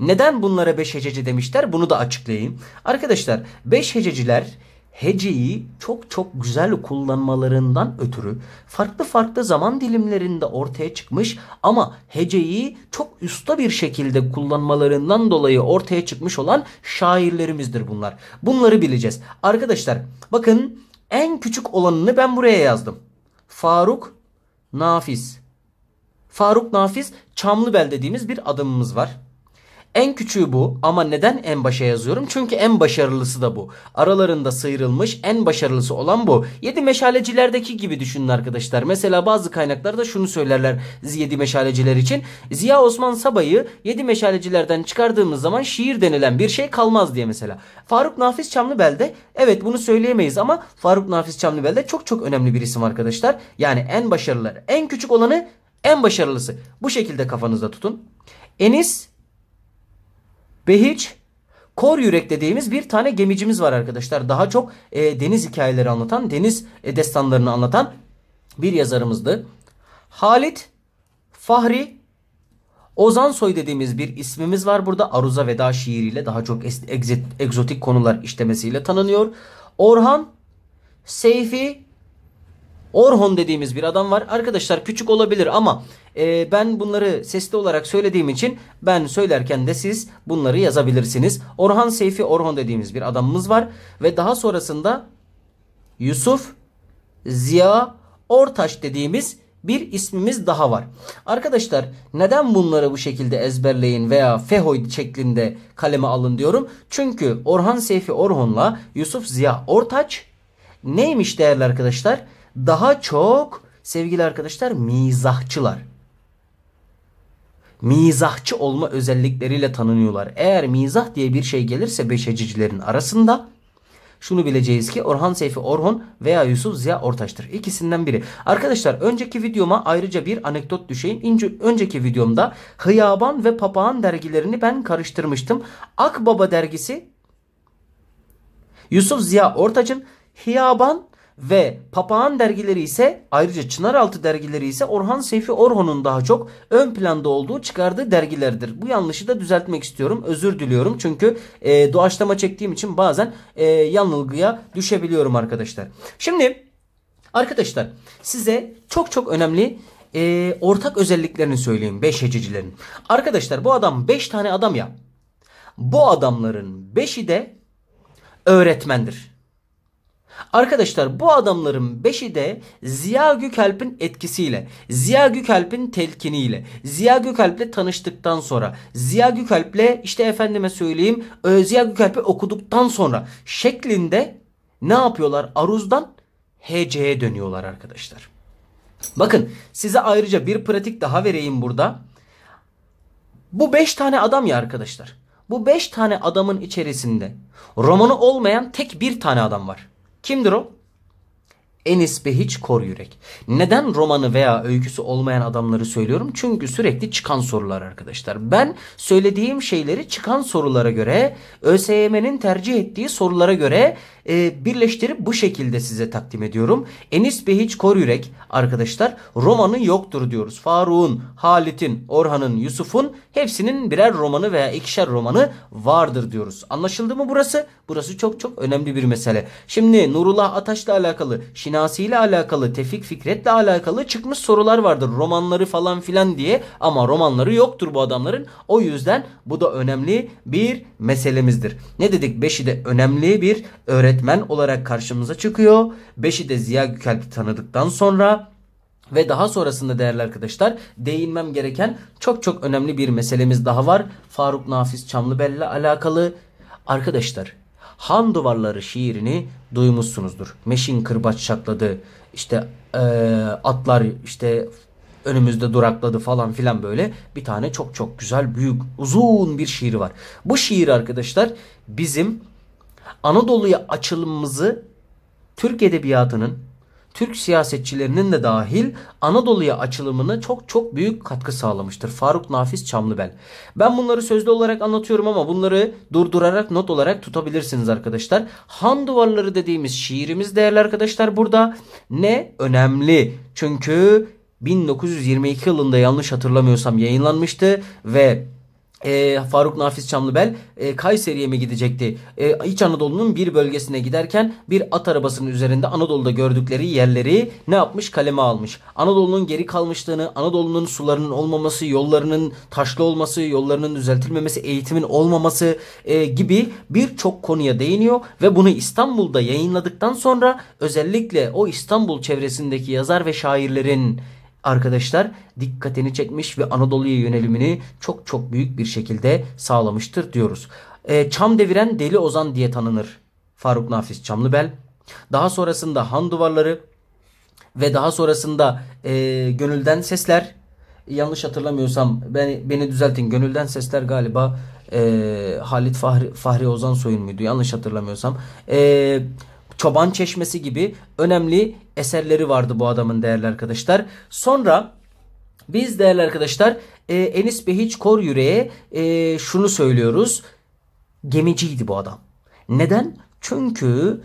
Neden bunlara 5 hececi demişler bunu da açıklayayım. Arkadaşlar 5 hececiler heceyi çok çok güzel kullanmalarından ötürü farklı farklı zaman dilimlerinde ortaya çıkmış ama heceyi çok üsta bir şekilde kullanmalarından dolayı ortaya çıkmış olan şairlerimizdir bunlar. Bunları bileceğiz. Arkadaşlar bakın en küçük olanını ben buraya yazdım. Faruk Nafiz. Faruk Nafiz Çamlıbel dediğimiz bir adamımız var. En küçüğü bu ama neden en başa yazıyorum? Çünkü en başarılısı da bu. Aralarında sıyrılmış en başarılısı olan bu. Yedi meşalecilerdeki gibi düşünün arkadaşlar. Mesela bazı kaynaklarda şunu söylerler yedi meşaleciler için. Ziya Osman Sabay'ı yedi meşalecilerden çıkardığımız zaman şiir denilen bir şey kalmaz diye mesela. Faruk Nafiz Çamlıbel'de evet bunu söyleyemeyiz ama Faruk Nafiz Çamlıbel'de çok çok önemli bir isim arkadaşlar. Yani en başarılı, en küçük olanı en başarılısı. Bu şekilde kafanızda tutun. Enis Behiç Kor Yürek dediğimiz bir tane gemicimiz var arkadaşlar. Daha çok e, deniz hikayeleri anlatan, deniz e, destanlarını anlatan bir yazarımızdı. Halit Fahri Ozan Soy dediğimiz bir ismimiz var burada. Aruza Veda şiiriyle daha çok egzotik konular işlemesiyle tanınıyor. Orhan Seyfi Orhon dediğimiz bir adam var. Arkadaşlar küçük olabilir ama e, ben bunları sesli olarak söylediğim için ben söylerken de siz bunları yazabilirsiniz. Orhan Seyfi Orhon dediğimiz bir adamımız var. Ve daha sonrasında Yusuf Ziya Ortaş dediğimiz bir ismimiz daha var. Arkadaşlar neden bunları bu şekilde ezberleyin veya fehoy şeklinde kaleme alın diyorum. Çünkü Orhan Seyfi Orhon'la Yusuf Ziya Ortaç neymiş değerli arkadaşlar? daha çok sevgili arkadaşlar mizahçılar. Mizahçı olma özellikleriyle tanınıyorlar. Eğer mizah diye bir şey gelirse beşecicilerin arasında şunu bileceğiz ki Orhan Seyfi Orhun veya Yusuf Ziya Ortaç'tır. İkisinden biri. Arkadaşlar önceki videoma ayrıca bir anekdot düşeyim. İnce, önceki videomda Hıyaban ve Papağan dergilerini ben karıştırmıştım. Akbaba dergisi Yusuf Ziya Ortaç'ın Hiyaban ve Papağan dergileri ise ayrıca Çınaraltı dergileri ise Orhan Seyfi Orhon'un daha çok ön planda olduğu çıkardığı dergilerdir. Bu yanlışı da düzeltmek istiyorum. Özür diliyorum çünkü e, doğaçlama çektiğim için bazen e, yanılgıya düşebiliyorum arkadaşlar. Şimdi arkadaşlar size çok çok önemli e, ortak özelliklerini söyleyeyim 5 hececilerin. Arkadaşlar bu adam beş tane adam ya. Bu adamların beşi de öğretmendir. Arkadaşlar bu adamların beşi de Ziya Gökalp'in etkisiyle, Ziya Gökalp'in telkiniyle, Ziya Gökalp'le tanıştıktan sonra, Ziya Gökalp'le işte efendime söyleyeyim e, Ziya Gökalp'i okuduktan sonra şeklinde ne yapıyorlar? Aruz'dan HC'ye dönüyorlar arkadaşlar. Bakın size ayrıca bir pratik daha vereyim burada. Bu 5 tane adam ya arkadaşlar. Bu 5 tane adamın içerisinde romanı olmayan tek bir tane adam var. 힘들어? Enis Behiç Kor Yürek. Neden romanı veya öyküsü olmayan adamları söylüyorum? Çünkü sürekli çıkan sorular arkadaşlar. Ben söylediğim şeyleri çıkan sorulara göre, ÖSYM'nin tercih ettiği sorulara göre e, birleştirip bu şekilde size takdim ediyorum. Enis Behiç Kor Yürek arkadaşlar romanı yoktur diyoruz. Faruk'un, Halit'in, Orhan'ın, Yusuf'un hepsinin birer romanı veya ikişer romanı vardır diyoruz. Anlaşıldı mı burası? Burası çok çok önemli bir mesele. Şimdi Nurullah Ataş'la alakalı, şimdi ile alakalı, Tefik Fikret'le alakalı çıkmış sorular vardır. Romanları falan filan diye ama romanları yoktur bu adamların. O yüzden bu da önemli bir meselemizdir. Ne dedik? Beşi de önemli bir öğretmen olarak karşımıza çıkıyor. Beşi de Ziya Gökalp'i tanıdıktan sonra ve daha sonrasında değerli arkadaşlar değinmem gereken çok çok önemli bir meselemiz daha var. Faruk Nafiz Çamlıbel'le alakalı. Arkadaşlar Han Duvarları şiirini duymuşsunuzdur. Meşin kırbaç çakladı, İşte e, atlar işte önümüzde durakladı falan filan böyle bir tane çok çok güzel büyük uzun bir şiir var. Bu şiir arkadaşlar bizim Anadolu'ya açılımımızı Türk edebiyatının Türk siyasetçilerinin de dahil Anadolu'ya açılımını çok çok büyük katkı sağlamıştır. Faruk Nafiz Çamlıbel. Ben bunları sözlü olarak anlatıyorum ama bunları durdurarak not olarak tutabilirsiniz arkadaşlar. Han duvarları dediğimiz şiirimiz değerli arkadaşlar burada ne önemli. Çünkü 1922 yılında yanlış hatırlamıyorsam yayınlanmıştı ve e, Faruk Nafiz Çamlıbel e, Kayseri'ye mi gidecekti? E, İç Anadolu'nun bir bölgesine giderken bir at arabasının üzerinde Anadolu'da gördükleri yerleri ne yapmış? Kaleme almış. Anadolu'nun geri kalmışlığını, Anadolu'nun sularının olmaması, yollarının taşlı olması, yollarının düzeltilmemesi, eğitimin olmaması e, gibi birçok konuya değiniyor ve bunu İstanbul'da yayınladıktan sonra özellikle o İstanbul çevresindeki yazar ve şairlerin arkadaşlar dikkatini çekmiş ve Anadolu'ya yönelimini çok çok büyük bir şekilde sağlamıştır diyoruz. E, çam deviren Deli Ozan diye tanınır Faruk Nafiz Çamlıbel. Daha sonrasında Han Duvarları ve daha sonrasında e, Gönülden Sesler. Yanlış hatırlamıyorsam beni, beni düzeltin. Gönülden Sesler galiba e, Halit Fahri, Fahri Ozan Soyun muydu? Yanlış hatırlamıyorsam. Eee Çoban Çeşmesi gibi önemli eserleri vardı bu adamın değerli arkadaşlar. Sonra biz değerli arkadaşlar e, Enis Behiç Kor Yüreğe e, şunu söylüyoruz. Gemiciydi bu adam. Neden? Çünkü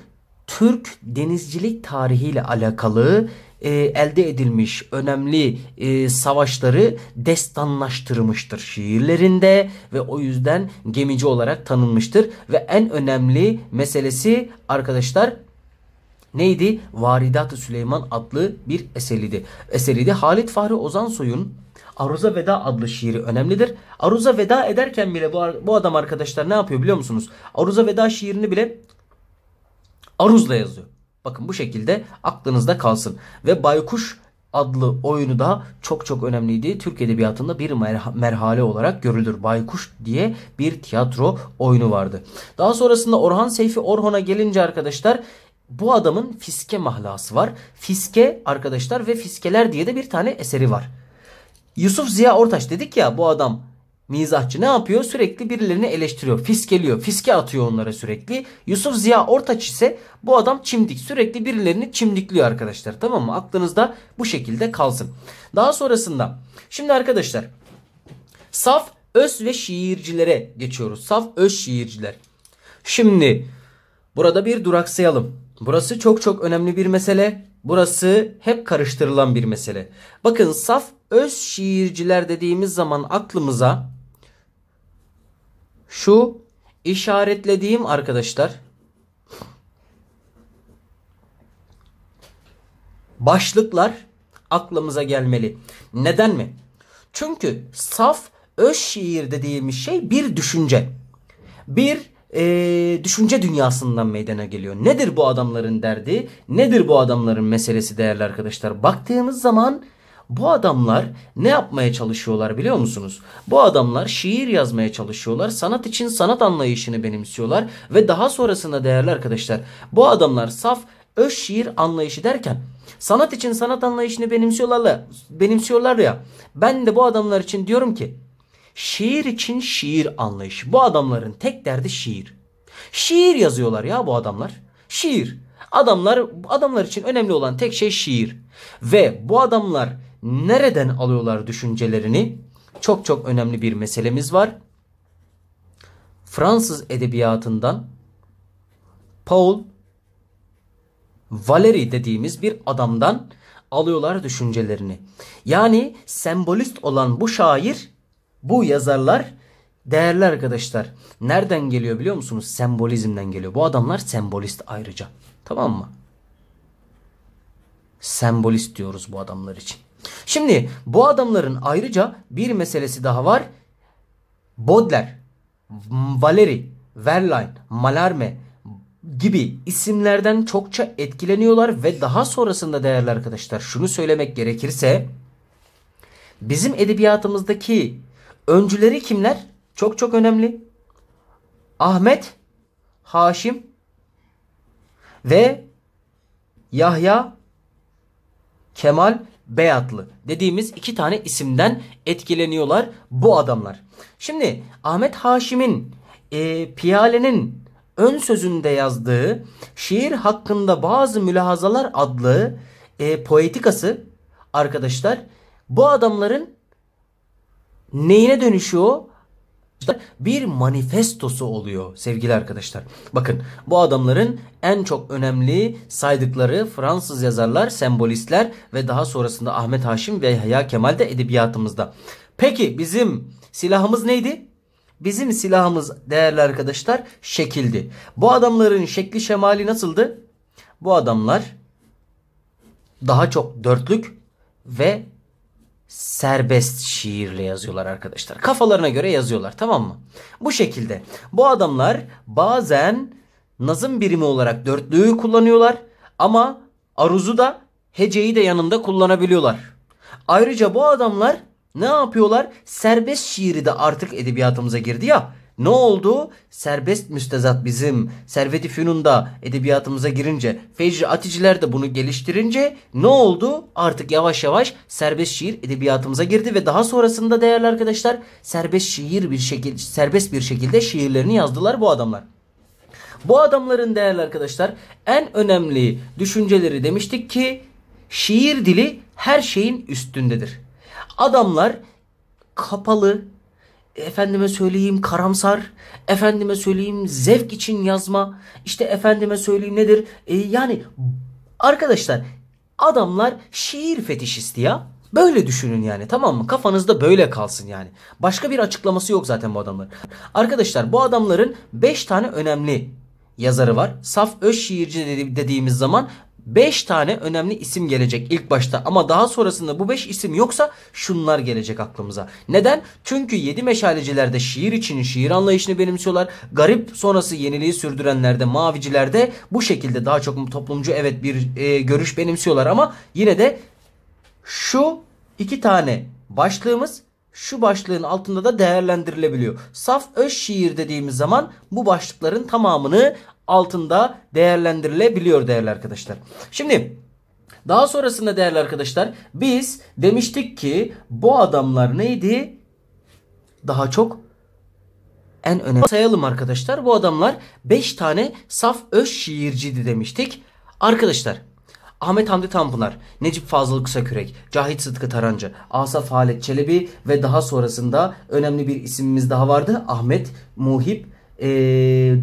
Türk denizcilik tarihiyle alakalı e, elde edilmiş önemli e, savaşları destanlaştırmıştır şiirlerinde ve o yüzden gemici olarak tanınmıştır ve en önemli meselesi arkadaşlar neydi? Varidat-ı Süleyman adlı bir eseriydi. Eseriydi. Halit Fahri Ozansoy'un Aruza Veda adlı şiiri önemlidir. Aruza Veda ederken bile bu, bu adam arkadaşlar ne yapıyor biliyor musunuz? Aruza Veda şiirini bile aruzla yazıyor. Bakın bu şekilde aklınızda kalsın. Ve Baykuş adlı oyunu da çok çok önemliydi. Türk Edebiyatı'nda bir merhale olarak görülür. Baykuş diye bir tiyatro oyunu vardı. Daha sonrasında Orhan Seyfi Orhon'a gelince arkadaşlar bu adamın fiske mahlası var. Fiske arkadaşlar ve fiskeler diye de bir tane eseri var. Yusuf Ziya Ortaç dedik ya bu adam mizahçı ne yapıyor? Sürekli birilerini eleştiriyor. Fiskeliyor. Fiske atıyor onlara sürekli. Yusuf Ziya Ortaç ise bu adam çimdik. Sürekli birilerini çimdikliyor arkadaşlar. Tamam mı? Aklınızda bu şekilde kalsın. Daha sonrasında şimdi arkadaşlar saf öz ve şiircilere geçiyoruz. Saf öz şiirciler. Şimdi burada bir duraksayalım. Burası çok çok önemli bir mesele. Burası hep karıştırılan bir mesele. Bakın saf öz şiirciler dediğimiz zaman aklımıza şu işaretlediğim arkadaşlar başlıklar aklımıza gelmeli. Neden mi? Çünkü saf öz şiir dediğimiz şey bir düşünce. Bir e, düşünce dünyasından meydana geliyor. Nedir bu adamların derdi? Nedir bu adamların meselesi değerli arkadaşlar? Baktığımız zaman bu adamlar ne yapmaya çalışıyorlar biliyor musunuz? Bu adamlar şiir yazmaya çalışıyorlar. Sanat için sanat anlayışını benimsiyorlar ve daha sonrasında değerli arkadaşlar bu adamlar saf öz şiir anlayışı derken sanat için sanat anlayışını benimsiyorlar, benimsiyorlar ya. Ben de bu adamlar için diyorum ki Şiir için şiir anlayışı. Bu adamların tek derdi şiir. Şiir yazıyorlar ya bu adamlar. Şiir. Adamlar adamlar için önemli olan tek şey şiir. Ve bu adamlar nereden alıyorlar düşüncelerini? Çok çok önemli bir meselemiz var. Fransız edebiyatından Paul Valery dediğimiz bir adamdan alıyorlar düşüncelerini. Yani sembolist olan bu şair bu yazarlar değerli arkadaşlar nereden geliyor biliyor musunuz? Sembolizmden geliyor. Bu adamlar sembolist ayrıca. Tamam mı? Sembolist diyoruz bu adamlar için. Şimdi bu adamların ayrıca bir meselesi daha var. Baudelaire, Valery, Verlaine, Mallarme gibi isimlerden çokça etkileniyorlar ve daha sonrasında değerli arkadaşlar şunu söylemek gerekirse bizim edebiyatımızdaki Öncüleri kimler? Çok çok önemli. Ahmet, Haşim ve Yahya Kemal Beyatlı dediğimiz iki tane isimden etkileniyorlar bu adamlar. Şimdi Ahmet Haşim'in e, Piyale'nin ön sözünde yazdığı şiir hakkında bazı mülahazalar adlı e, poetikası arkadaşlar bu adamların neyine dönüşüyor? bir manifestosu oluyor sevgili arkadaşlar. Bakın bu adamların en çok önemli saydıkları Fransız yazarlar, sembolistler ve daha sonrasında Ahmet Haşim ve Yahya Kemal de edebiyatımızda. Peki bizim silahımız neydi? Bizim silahımız değerli arkadaşlar şekildi. Bu adamların şekli şemali nasıldı? Bu adamlar daha çok dörtlük ve serbest şiirle yazıyorlar arkadaşlar. Kafalarına göre yazıyorlar tamam mı? Bu şekilde bu adamlar bazen nazım birimi olarak dörtlüğü kullanıyorlar ama aruzu da heceyi de yanında kullanabiliyorlar. Ayrıca bu adamlar ne yapıyorlar? Serbest şiiri de artık edebiyatımıza girdi ya. Ne oldu? Serbest müstezat bizim Servet-i Fünun'da edebiyatımıza girince, Fecri atıcılar da bunu geliştirince ne oldu? Artık yavaş yavaş serbest şiir edebiyatımıza girdi ve daha sonrasında değerli arkadaşlar serbest şiir bir şekilde serbest bir şekilde şiirlerini yazdılar bu adamlar. Bu adamların değerli arkadaşlar en önemli düşünceleri demiştik ki şiir dili her şeyin üstündedir. Adamlar kapalı, efendime söyleyeyim karamsar, efendime söyleyeyim zevk için yazma, işte efendime söyleyeyim nedir? E, yani arkadaşlar adamlar şiir fetişisti ya. Böyle düşünün yani tamam mı? Kafanızda böyle kalsın yani. Başka bir açıklaması yok zaten bu adamların. Arkadaşlar bu adamların 5 tane önemli yazarı var. Saf öz şiirci dediğimiz zaman 5 tane önemli isim gelecek ilk başta ama daha sonrasında bu 5 isim yoksa şunlar gelecek aklımıza. Neden? Çünkü 7 meşalecilerde şiir için şiir anlayışını benimsiyorlar. Garip sonrası yeniliği sürdürenlerde, mavicilerde bu şekilde daha çok toplumcu evet bir e, görüş benimsiyorlar ama yine de şu iki tane başlığımız şu başlığın altında da değerlendirilebiliyor. Saf öz şiir dediğimiz zaman bu başlıkların tamamını altında değerlendirilebiliyor değerli arkadaşlar. Şimdi daha sonrasında değerli arkadaşlar biz demiştik ki bu adamlar neydi? Daha çok en önemli sayalım arkadaşlar. Bu adamlar 5 tane saf öz şiirciydi demiştik. Arkadaşlar Ahmet Hamdi Tanpınar, Necip Fazıl Kısakürek, Cahit Sıtkı Tarancı, Asaf Halet Çelebi ve daha sonrasında önemli bir isimimiz daha vardı. Ahmet Muhip e,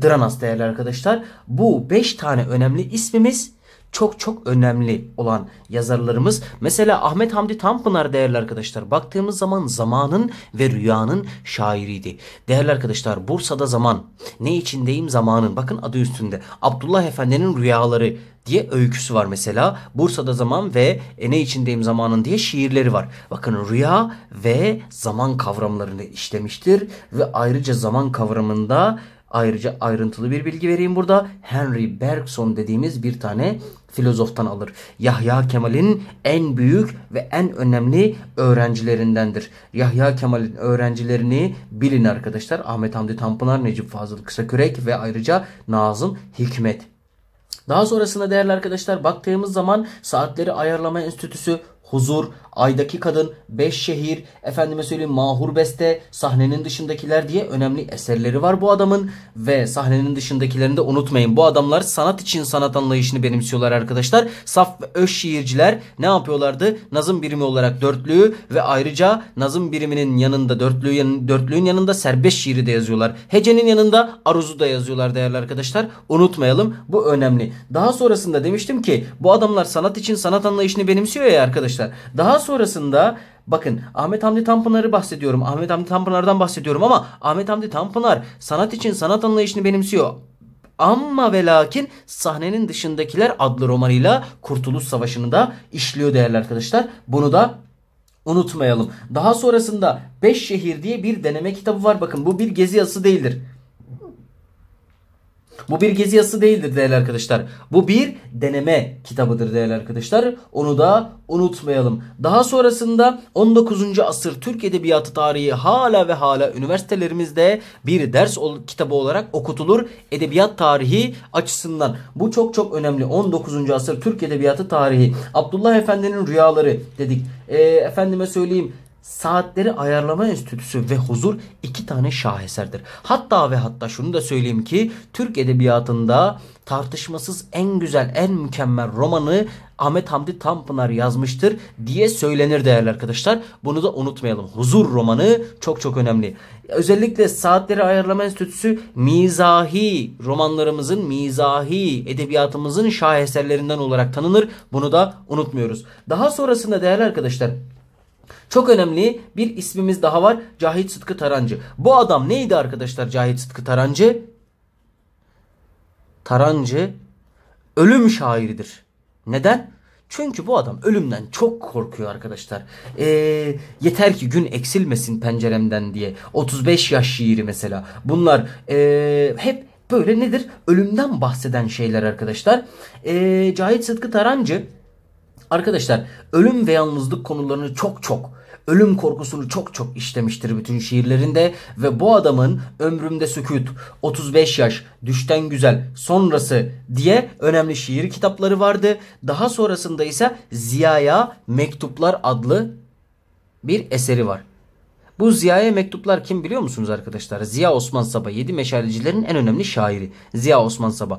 Dranas değerli arkadaşlar. Bu 5 tane önemli ismimiz çok çok önemli olan yazarlarımız. Mesela Ahmet Hamdi Tanpınar değerli arkadaşlar baktığımız zaman zamanın ve rüyanın şairiydi. Değerli arkadaşlar Bursa'da zaman ne içindeyim zamanın bakın adı üstünde Abdullah Efendi'nin rüyaları diye öyküsü var mesela. Bursa'da zaman ve e, ne içindeyim zamanın diye şiirleri var. Bakın rüya ve zaman kavramlarını işlemiştir ve ayrıca zaman kavramında Ayrıca ayrıntılı bir bilgi vereyim burada. Henry Bergson dediğimiz bir tane filozoftan alır. Yahya Kemal'in en büyük ve en önemli öğrencilerindendir. Yahya Kemal'in öğrencilerini bilin arkadaşlar. Ahmet Hamdi Tanpınar, Necip Fazıl Kısakürek ve ayrıca Nazım Hikmet. Daha sonrasında değerli arkadaşlar baktığımız zaman saatleri ayarlama enstitüsü, huzur, Ay'daki Kadın, Beş Şehir, efendime söyleyeyim Mahur Beste, Sahnenin Dışındakiler diye önemli eserleri var bu adamın. Ve Sahnenin Dışındakilerini de unutmayın. Bu adamlar sanat için sanat anlayışını benimsiyorlar arkadaşlar. Saf ve öz şiirciler ne yapıyorlardı? Nazım birimi olarak dörtlüğü ve ayrıca Nazım biriminin yanında dörtlüğün, dörtlüğün yanında serbest şiiri de yazıyorlar. Hecenin yanında aruzu da yazıyorlar değerli arkadaşlar. Unutmayalım bu önemli. Daha sonrasında demiştim ki bu adamlar sanat için sanat anlayışını benimsiyor ya arkadaşlar. Daha sonrasında bakın Ahmet Hamdi Tanpınar'ı bahsediyorum. Ahmet Hamdi Tanpınar'dan bahsediyorum ama Ahmet Hamdi Tanpınar sanat için sanat anlayışını benimsiyor. Ama ve lakin sahnenin dışındakiler adlı romanıyla Kurtuluş Savaşı'nı da işliyor değerli arkadaşlar. Bunu da unutmayalım. Daha sonrasında Beş Şehir diye bir deneme kitabı var. Bakın bu bir gezi yazısı değildir. Bu bir gezi yazısı değildir değerli arkadaşlar. Bu bir deneme kitabıdır değerli arkadaşlar. Onu da unutmayalım. Daha sonrasında 19. asır Türk Edebiyatı tarihi hala ve hala üniversitelerimizde bir ders kitabı olarak okutulur. Edebiyat tarihi açısından. Bu çok çok önemli. 19. asır Türk Edebiyatı tarihi. Abdullah Efendi'nin rüyaları dedik. E, efendime söyleyeyim saatleri ayarlama enstitüsü ve huzur iki tane şaheserdir. Hatta ve hatta şunu da söyleyeyim ki Türk edebiyatında tartışmasız en güzel en mükemmel romanı Ahmet Hamdi Tanpınar yazmıştır diye söylenir değerli arkadaşlar. Bunu da unutmayalım. Huzur romanı çok çok önemli. Özellikle Saatleri Ayarlama Enstitüsü mizahi romanlarımızın, mizahi edebiyatımızın şaheserlerinden olarak tanınır. Bunu da unutmuyoruz. Daha sonrasında değerli arkadaşlar çok önemli bir ismimiz daha var. Cahit Sıtkı Tarancı. Bu adam neydi arkadaşlar Cahit Sıtkı Tarancı? Tarancı ölüm şairidir. Neden? Çünkü bu adam ölümden çok korkuyor arkadaşlar. Ee, yeter ki gün eksilmesin penceremden diye. 35 yaş şiiri mesela. Bunlar ee, hep böyle nedir? Ölümden bahseden şeyler arkadaşlar. Ee, Cahit Sıtkı Tarancı Arkadaşlar ölüm ve yalnızlık konularını çok çok ölüm korkusunu çok çok işlemiştir bütün şiirlerinde ve bu adamın ömrümde sükut, 35 yaş, düşten güzel, sonrası diye önemli şiir kitapları vardı. Daha sonrasında ise Ziya'ya Mektuplar adlı bir eseri var. Bu Ziya'ya mektuplar kim biliyor musunuz arkadaşlar? Ziya Osman Sabah 7 meşalecilerin en önemli şairi. Ziya Osman Sabah.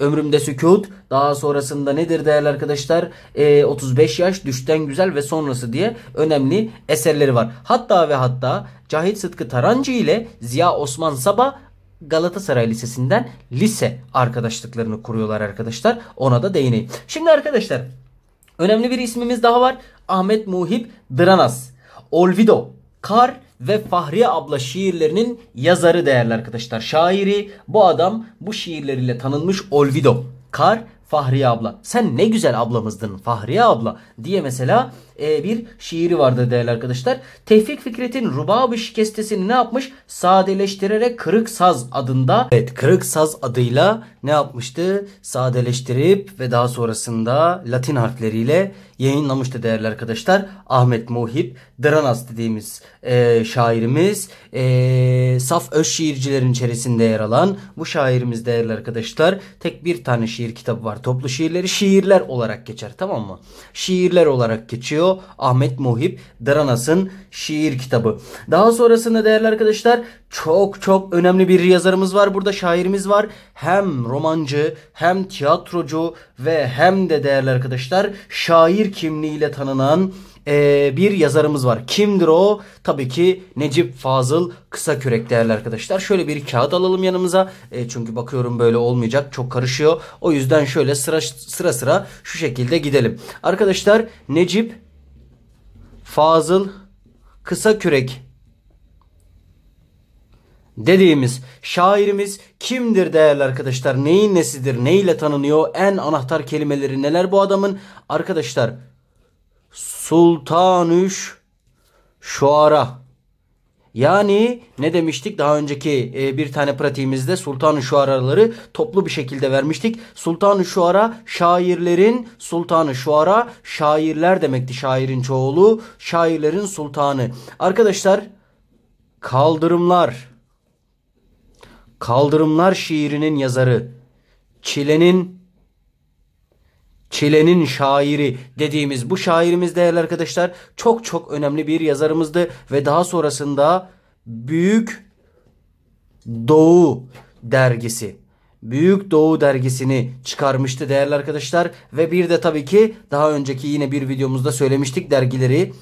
Ömrümde sükut. Daha sonrasında nedir değerli arkadaşlar? E, 35 yaş, düşten güzel ve sonrası diye önemli eserleri var. Hatta ve hatta Cahit Sıtkı Tarancı ile Ziya Osman Sabah Galatasaray Lisesi'nden lise arkadaşlıklarını kuruyorlar arkadaşlar. Ona da değineyim. Şimdi arkadaşlar önemli bir ismimiz daha var. Ahmet Muhip Dranas, Olvido, Kar ve Fahriye abla şiirlerinin yazarı değerli arkadaşlar. Şairi bu adam bu şiirleriyle tanınmış Olvido. Kar Fahriye abla. Sen ne güzel ablamızdın Fahriye abla diye mesela e, bir şiiri vardı değerli arkadaşlar. Tevfik Fikret'in Rubab-ı Şikestesini ne yapmış? Sadeleştirerek Kırık Saz adında evet Kırık Saz adıyla ne yapmıştı? Sadeleştirip ve daha sonrasında Latin harfleriyle yayınlamıştı değerli arkadaşlar. Ahmet Muhip Dranas dediğimiz e, şairimiz e, saf öz şiircilerin içerisinde yer alan bu şairimiz değerli arkadaşlar tek bir tane şiir kitabı var. Toplu şiirleri şiirler olarak geçer tamam mı? Şiirler olarak geçiyor oluyor. Ahmet Muhip Dranas'ın şiir kitabı. Daha sonrasında değerli arkadaşlar çok çok önemli bir yazarımız var. Burada şairimiz var. Hem romancı hem tiyatrocu ve hem de değerli arkadaşlar şair kimliğiyle tanınan ee, bir yazarımız var. Kimdir o? Tabii ki Necip Fazıl Kısakürek değerli arkadaşlar. Şöyle bir kağıt alalım yanımıza. E, çünkü bakıyorum böyle olmayacak. Çok karışıyor. O yüzden şöyle sıra sıra, sıra şu şekilde gidelim. Arkadaşlar Necip Fazıl Kısa Kürek dediğimiz şairimiz kimdir değerli arkadaşlar? Neyin nesidir? Neyle tanınıyor? En anahtar kelimeleri neler bu adamın? Arkadaşlar Sultanüş Şuara yani ne demiştik daha önceki e, bir tane pratiğimizde Sultan-ı Şuaraları toplu bir şekilde vermiştik. Sultan-ı Şuara şairlerin Sultanı ı Şuara şairler demekti şairin çoğulu. Şairlerin sultanı. Arkadaşlar kaldırımlar kaldırımlar şiirinin yazarı Çile'nin Çilenin şairi dediğimiz bu şairimiz değerli arkadaşlar çok çok önemli bir yazarımızdı ve daha sonrasında Büyük Doğu dergisi Büyük Doğu dergisini çıkarmıştı değerli arkadaşlar ve bir de tabii ki daha önceki yine bir videomuzda söylemiştik dergileri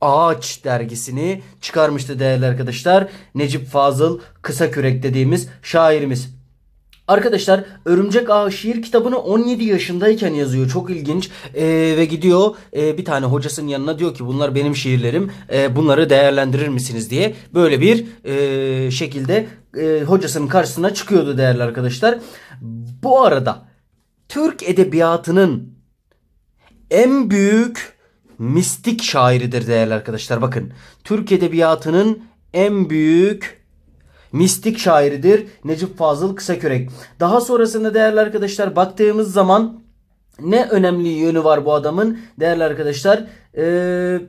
Ağaç dergisini çıkarmıştı değerli arkadaşlar. Necip Fazıl Kısakürek dediğimiz şairimiz. Arkadaşlar Örümcek Ağı şiir kitabını 17 yaşındayken yazıyor. Çok ilginç. E, ve gidiyor e, bir tane hocasının yanına diyor ki bunlar benim şiirlerim. E, bunları değerlendirir misiniz diye. Böyle bir e, şekilde e, hocasının karşısına çıkıyordu değerli arkadaşlar. Bu arada Türk edebiyatının en büyük mistik şairidir değerli arkadaşlar. Bakın Türk edebiyatının en büyük mistik şairidir Necip Fazıl Kısakürek. Daha sonrasında değerli arkadaşlar baktığımız zaman ne önemli yönü var bu adamın değerli arkadaşlar. Ee,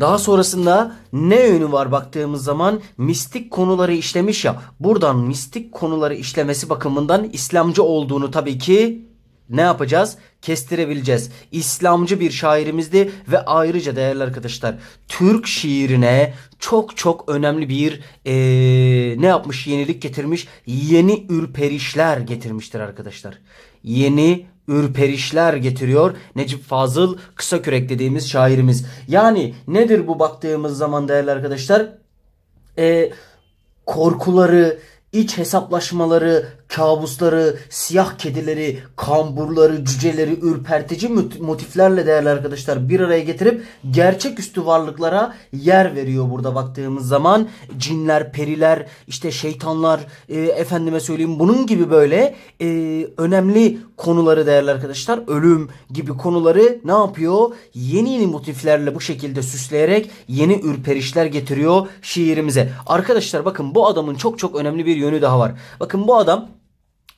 Daha sonrasında ne yönü var baktığımız zaman mistik konuları işlemiş ya. Buradan mistik konuları işlemesi bakımından İslamcı olduğunu tabii ki ne yapacağız? Kestirebileceğiz. İslamcı bir şairimizdi ve ayrıca değerli arkadaşlar Türk şiirine çok çok önemli bir ee, ne yapmış yenilik getirmiş? Yeni ürperişler getirmiştir arkadaşlar. Yeni ürperişler getiriyor Necip Fazıl Kısa Kısakürek dediğimiz şairimiz. Yani nedir bu baktığımız zaman değerli arkadaşlar? Ee, korkuları, iç hesaplaşmaları, kabusları, siyah kedileri, kamburları, cüceleri ürpertici motiflerle değerli arkadaşlar bir araya getirip gerçeküstü varlıklara yer veriyor burada baktığımız zaman. Cinler, periler, işte şeytanlar, e, efendime söyleyeyim bunun gibi böyle e, önemli konuları değerli arkadaşlar ölüm gibi konuları ne yapıyor? Yeni yeni motiflerle bu şekilde süsleyerek yeni ürperişler getiriyor şiirimize. Arkadaşlar bakın bu adamın çok çok önemli bir yönü daha var. Bakın bu adam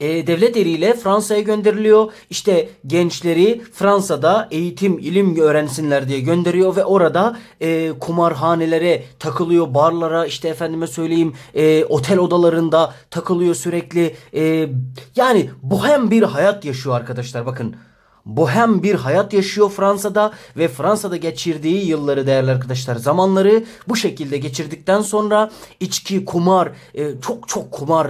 e, devlet eliyle Fransa'ya gönderiliyor. İşte gençleri Fransa'da eğitim, ilim öğrensinler diye gönderiyor ve orada e, kumarhanelere takılıyor, barlara işte efendime söyleyeyim e, otel odalarında takılıyor sürekli. E, yani bohem bir hayat yaşıyor arkadaşlar bakın bohem bir hayat yaşıyor Fransa'da ve Fransa'da geçirdiği yılları değerli arkadaşlar zamanları bu şekilde geçirdikten sonra içki, kumar, e, çok çok kumar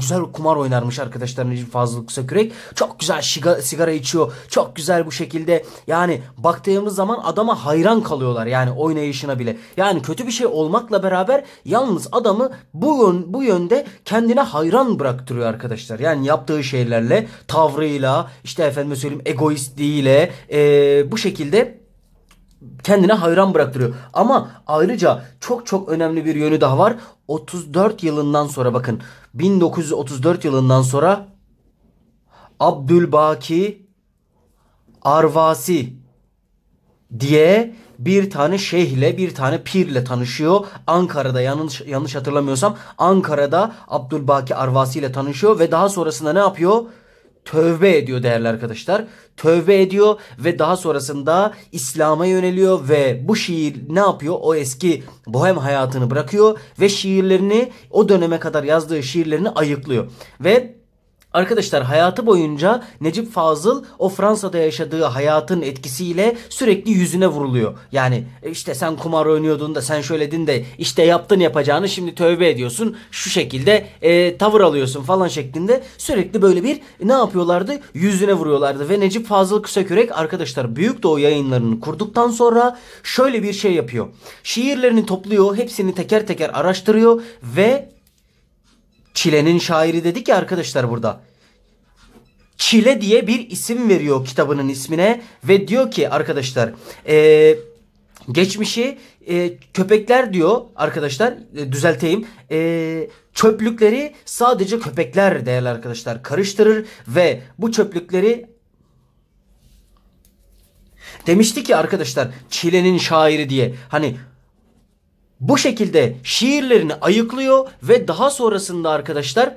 güzel kumar oynarmış arkadaşlar Necip Fazıl Kısakürek. Çok güzel şiga, sigara içiyor. Çok güzel bu şekilde yani baktığımız zaman adama hayran kalıyorlar yani oynayışına bile. Yani kötü bir şey olmakla beraber yalnız adamı bu, yön, bu yönde kendine hayran bıraktırıyor arkadaşlar. Yani yaptığı şeylerle, tavrıyla, işte efendim söyleyeyim egoistliğiyle ee, bu şekilde kendine hayran bıraktırıyor. Ama ayrıca çok çok önemli bir yönü daha var. 34 yılından sonra bakın 1934 yılından sonra Abdülbaki Arvasi diye bir tane şeyhle bir tane pirle tanışıyor. Ankara'da yanlış yanlış hatırlamıyorsam Ankara'da Abdülbaki Arvasi ile tanışıyor ve daha sonrasında ne yapıyor? tövbe ediyor değerli arkadaşlar. Tövbe ediyor ve daha sonrasında İslam'a yöneliyor ve bu şiir ne yapıyor? O eski bohem hayatını bırakıyor ve şiirlerini o döneme kadar yazdığı şiirlerini ayıklıyor. Ve Arkadaşlar hayatı boyunca Necip Fazıl o Fransa'da yaşadığı hayatın etkisiyle sürekli yüzüne vuruluyor. Yani e, işte sen kumar oynuyordun da sen şöyledin de işte yaptın yapacağını şimdi tövbe ediyorsun. Şu şekilde e, tavır alıyorsun falan şeklinde sürekli böyle bir ne yapıyorlardı? Yüzüne vuruyorlardı ve Necip Fazıl Kısakürek arkadaşlar Büyük Doğu yayınlarını kurduktan sonra şöyle bir şey yapıyor. Şiirlerini topluyor, hepsini teker teker araştırıyor ve Çilenin şairi dedik ya arkadaşlar burada. Çile diye bir isim veriyor kitabının ismine ve diyor ki arkadaşlar e, geçmişi e, köpekler diyor arkadaşlar e, düzelteyim e, çöplükleri sadece köpekler değerli arkadaşlar karıştırır ve bu çöplükleri demişti ki arkadaşlar çilenin şairi diye hani bu şekilde şiirlerini ayıklıyor ve daha sonrasında arkadaşlar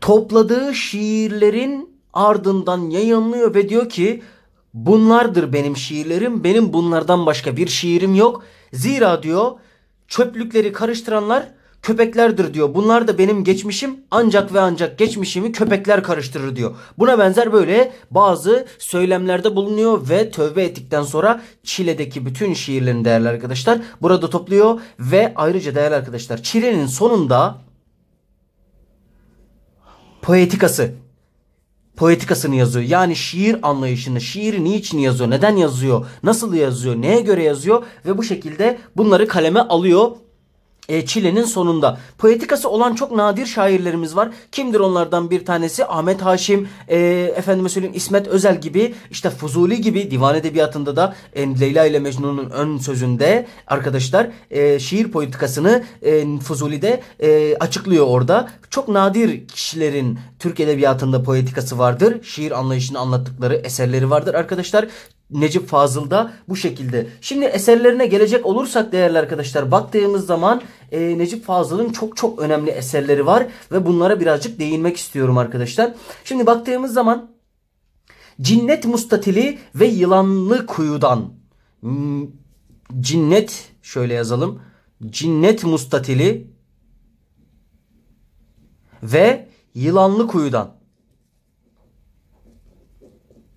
topladığı şiirlerin ardından yayınlıyor ve diyor ki bunlardır benim şiirlerim. Benim bunlardan başka bir şiirim yok. Zira diyor çöplükleri karıştıranlar köpeklerdir diyor. Bunlar da benim geçmişim ancak ve ancak geçmişimi köpekler karıştırır diyor. Buna benzer böyle bazı söylemlerde bulunuyor ve tövbe ettikten sonra Çile'deki bütün şiirlerini değerli arkadaşlar burada topluyor ve ayrıca değerli arkadaşlar Çile'nin sonunda poetikası poetikasını yazıyor. Yani şiir anlayışını, şiiri niçin yazıyor, neden yazıyor, nasıl yazıyor, neye göre yazıyor ve bu şekilde bunları kaleme alıyor e, çilenin sonunda. Poetikası olan çok nadir şairlerimiz var. Kimdir onlardan bir tanesi? Ahmet Haşim, e, efendime söyleyeyim İsmet Özel gibi, işte Fuzuli gibi divan edebiyatında da e, Leyla ile Mecnun'un ön sözünde arkadaşlar e, şiir poetikasını e, Fuzuli'de e, açıklıyor orada. Çok nadir kişilerin Türk edebiyatında poetikası vardır. Şiir anlayışını anlattıkları eserleri vardır arkadaşlar. Necip Fazıl da bu şekilde. Şimdi eserlerine gelecek olursak değerli arkadaşlar baktığımız zaman e, Necip Fazıl'ın çok çok önemli eserleri var ve bunlara birazcık değinmek istiyorum arkadaşlar. Şimdi baktığımız zaman Cinnet Mustatili ve Yılanlı Kuyu'dan hmm, Cinnet şöyle yazalım. Cinnet Mustatili ve Yılanlı Kuyu'dan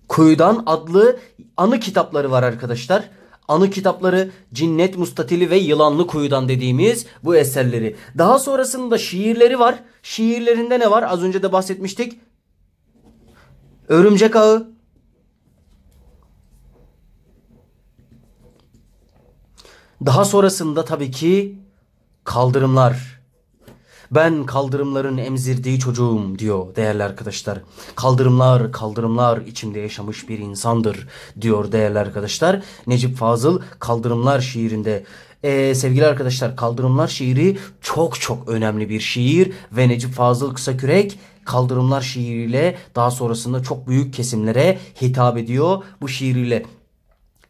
Kuyudan adlı anı kitapları var arkadaşlar. Anı kitapları Cinnet Mustatili ve Yılanlı Kuyu'dan dediğimiz bu eserleri. Daha sonrasında şiirleri var. Şiirlerinde ne var? Az önce de bahsetmiştik. Örümcek Ağı. Daha sonrasında tabii ki kaldırımlar. Ben kaldırımların emzirdiği çocuğum diyor değerli arkadaşlar. Kaldırımlar kaldırımlar içimde yaşamış bir insandır diyor değerli arkadaşlar. Necip Fazıl kaldırımlar şiirinde ee, sevgili arkadaşlar Kaldırımlar şiiri çok çok önemli bir şiir ve Necip Fazıl Kısakürek Kaldırımlar şiiriyle daha sonrasında çok büyük kesimlere hitap ediyor. Bu şiiriyle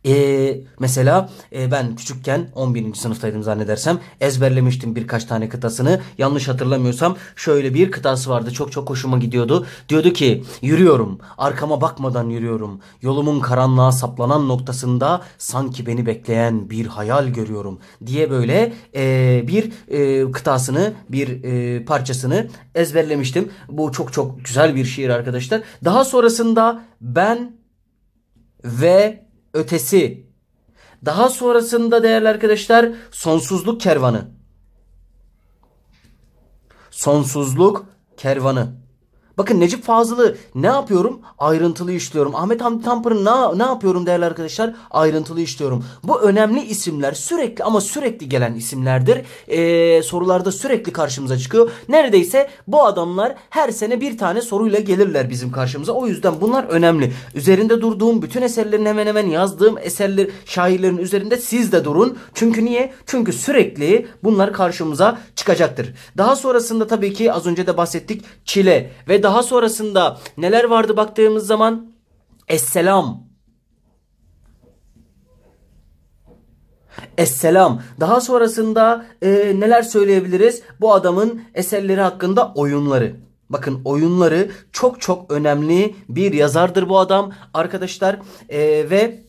e, mesela e, ben küçükken 11. sınıftaydım zannedersem ezberlemiştim birkaç tane kıtasını. Yanlış hatırlamıyorsam şöyle bir kıtası vardı çok çok hoşuma gidiyordu. Diyordu ki yürüyorum arkama bakmadan yürüyorum. Yolumun karanlığa saplanan noktasında sanki beni bekleyen bir hayal görüyorum diye böyle e, bir e, kıtasını bir e, parçasını ezberlemiştim. Bu çok çok güzel bir şiir arkadaşlar. Daha sonrasında ben ve ötesi. Daha sonrasında değerli arkadaşlar sonsuzluk kervanı. Sonsuzluk kervanı. Bakın Necip Fazıl'ı ne yapıyorum? Ayrıntılı işliyorum. Ahmet Hamdi Tanpınar'ı ne, ne yapıyorum değerli arkadaşlar? Ayrıntılı işliyorum. Bu önemli isimler sürekli ama sürekli gelen isimlerdir. Ee, sorularda sürekli karşımıza çıkıyor. Neredeyse bu adamlar her sene bir tane soruyla gelirler bizim karşımıza. O yüzden bunlar önemli. Üzerinde durduğum bütün eserlerin hemen hemen yazdığım eserler şairlerin üzerinde siz de durun. Çünkü niye? Çünkü sürekli bunlar karşımıza çıkacaktır. Daha sonrasında tabii ki az önce de bahsettik çile ve daha daha sonrasında neler vardı baktığımız zaman? Esselam. Esselam. Daha sonrasında e, neler söyleyebiliriz? Bu adamın eserleri hakkında oyunları. Bakın oyunları çok çok önemli bir yazardır bu adam arkadaşlar e, ve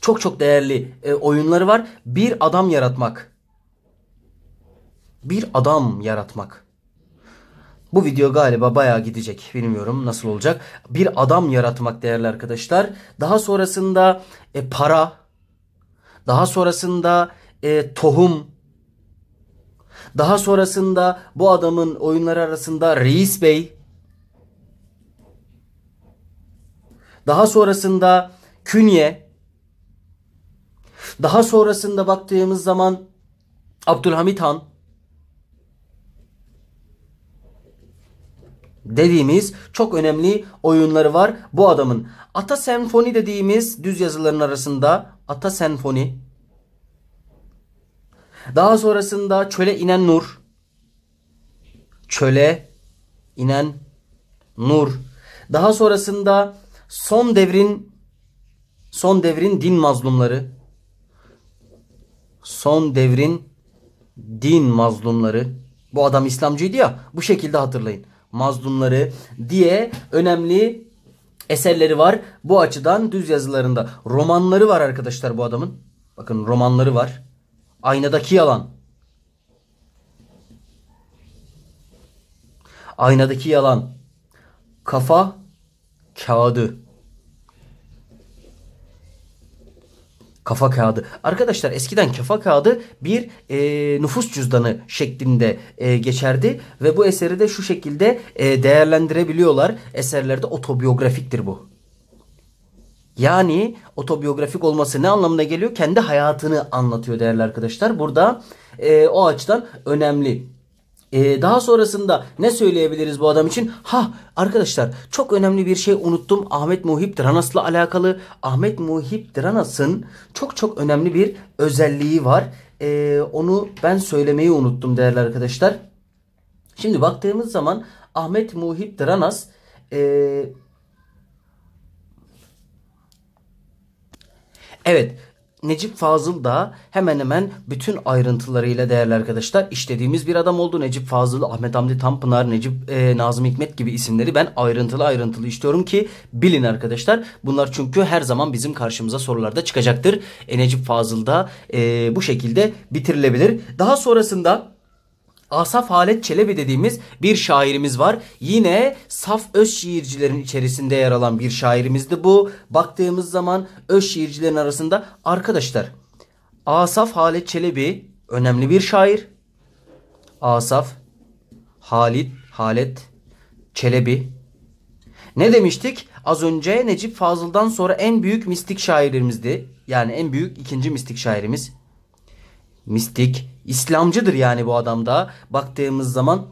çok çok değerli e, oyunları var. Bir adam yaratmak. Bir adam yaratmak. Bu video galiba bayağı gidecek. Bilmiyorum nasıl olacak. Bir adam yaratmak değerli arkadaşlar. Daha sonrasında e, para. Daha sonrasında e, tohum. Daha sonrasında bu adamın oyunları arasında Reis Bey. Daha sonrasında Künye. Daha sonrasında baktığımız zaman Abdülhamit Han. dediğimiz çok önemli oyunları var bu adamın. Ata Senfoni dediğimiz düz yazıların arasında Ata Senfoni. Daha sonrasında Çöle inen Nur. Çöle inen Nur. Daha sonrasında Son devrin Son devrin din mazlumları. Son devrin din mazlumları. Bu adam İslamcıydı ya bu şekilde hatırlayın mazlumları diye önemli eserleri var. Bu açıdan düz yazılarında romanları var arkadaşlar bu adamın. Bakın romanları var. Aynadaki yalan. Aynadaki yalan. Kafa kağıdı. Kafa kağıdı. Arkadaşlar eskiden kafa kağıdı bir e, nüfus cüzdanı şeklinde e, geçerdi ve bu eseri de şu şekilde e, değerlendirebiliyorlar. Eserlerde otobiyografiktir bu. Yani otobiyografik olması ne anlamına geliyor? Kendi hayatını anlatıyor değerli arkadaşlar. Burada e, o açıdan önemli. Ee, daha sonrasında ne söyleyebiliriz bu adam için? Ha arkadaşlar çok önemli bir şey unuttum. Ahmet Muhip Dranas'la alakalı. Ahmet Muhip Dranas'ın çok çok önemli bir özelliği var. Ee, onu ben söylemeyi unuttum değerli arkadaşlar. Şimdi baktığımız zaman Ahmet Muhip Dranas ee, Evet Necip Fazıl da hemen hemen bütün ayrıntılarıyla değerli arkadaşlar işlediğimiz bir adam oldu. Necip Fazıl, Ahmet Hamdi Tanpınar, Necip e, Nazım Hikmet gibi isimleri ben ayrıntılı ayrıntılı istiyorum ki bilin arkadaşlar. Bunlar çünkü her zaman bizim karşımıza sorularda çıkacaktır. E, Necip Fazıl da e, bu şekilde bitirilebilir. Daha sonrasında Asaf Halet Çelebi dediğimiz bir şairimiz var. Yine saf öz şiircilerin içerisinde yer alan bir şairimizdi bu. Baktığımız zaman öz şiircilerin arasında arkadaşlar Asaf Halet Çelebi önemli bir şair. Asaf Halit Halet Çelebi ne demiştik? Az önce Necip Fazıl'dan sonra en büyük mistik şairimizdi. Yani en büyük ikinci mistik şairimiz mistik, İslamcıdır yani bu adamda baktığımız zaman.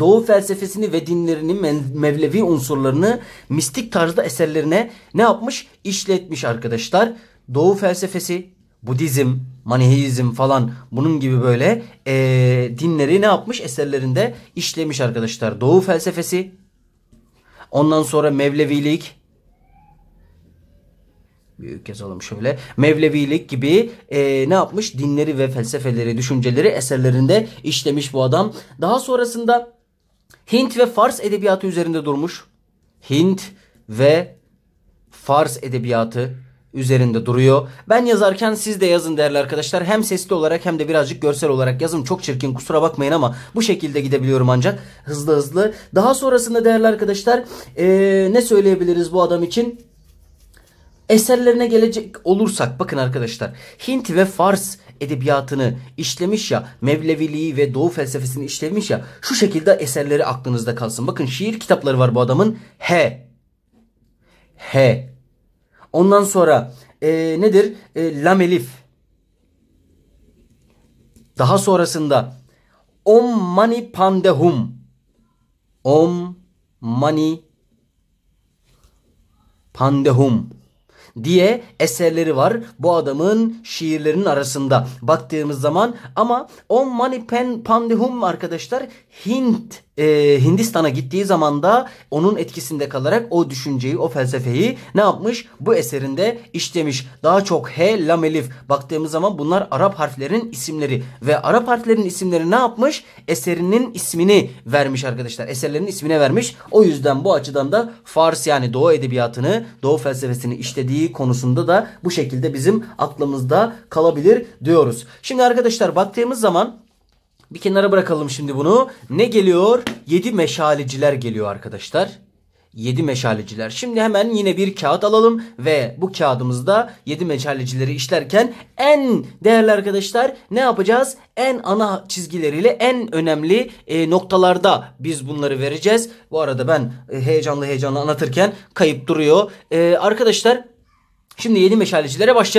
Doğu felsefesini ve dinlerini Mevlevi unsurlarını mistik tarzda eserlerine ne yapmış? işletmiş arkadaşlar. Doğu felsefesi, Budizm, Maniheizm falan bunun gibi böyle ee, dinleri ne yapmış? Eserlerinde işlemiş arkadaşlar. Doğu felsefesi, ondan sonra Mevlevilik, büyük yazalım şöyle. Mevlevilik gibi e, ne yapmış? Dinleri ve felsefeleri, düşünceleri eserlerinde işlemiş bu adam. Daha sonrasında Hint ve Fars edebiyatı üzerinde durmuş. Hint ve Fars edebiyatı üzerinde duruyor. Ben yazarken siz de yazın değerli arkadaşlar. Hem sesli olarak hem de birazcık görsel olarak yazın çok çirkin kusura bakmayın ama bu şekilde gidebiliyorum ancak hızlı hızlı. Daha sonrasında değerli arkadaşlar ee, ne söyleyebiliriz bu adam için? eserlerine gelecek olursak bakın arkadaşlar Hint ve Fars edebiyatını işlemiş ya Mevleviliği ve Doğu felsefesini işlemiş ya şu şekilde eserleri aklınızda kalsın. Bakın şiir kitapları var bu adamın. He. He. Ondan sonra e, nedir? E, Lamelif. Daha sonrasında Om Mani Padme Om Mani Pandehum diye eserleri var bu adamın şiirlerinin arasında baktığımız zaman ama On Mani Pen Pandehum arkadaşlar Hint e, Hindistan'a gittiği zaman da onun etkisinde kalarak o düşünceyi, o felsefeyi ne yapmış? Bu eserinde işlemiş. Daha çok he, lam, elif. Baktığımız zaman bunlar Arap harflerinin isimleri. Ve Arap harflerinin isimleri ne yapmış? Eserinin ismini vermiş arkadaşlar. Eserlerinin ismine vermiş. O yüzden bu açıdan da Fars yani Doğu edebiyatını, Doğu felsefesini işlediği konusunda da bu şekilde bizim aklımızda kalabilir diyoruz. Şimdi arkadaşlar baktığımız zaman bir kenara bırakalım şimdi bunu. Ne geliyor? Yedi meşaleciler geliyor arkadaşlar. 7 meşaleciler. Şimdi hemen yine bir kağıt alalım ve bu kağıdımızda 7 meşalecileri işlerken en değerli arkadaşlar ne yapacağız? En ana çizgileriyle en önemli e, noktalarda biz bunları vereceğiz. Bu arada ben e, heyecanlı heyecanlı anlatırken kayıp duruyor. E, arkadaşlar şimdi 7 meşalecilere başlayalım.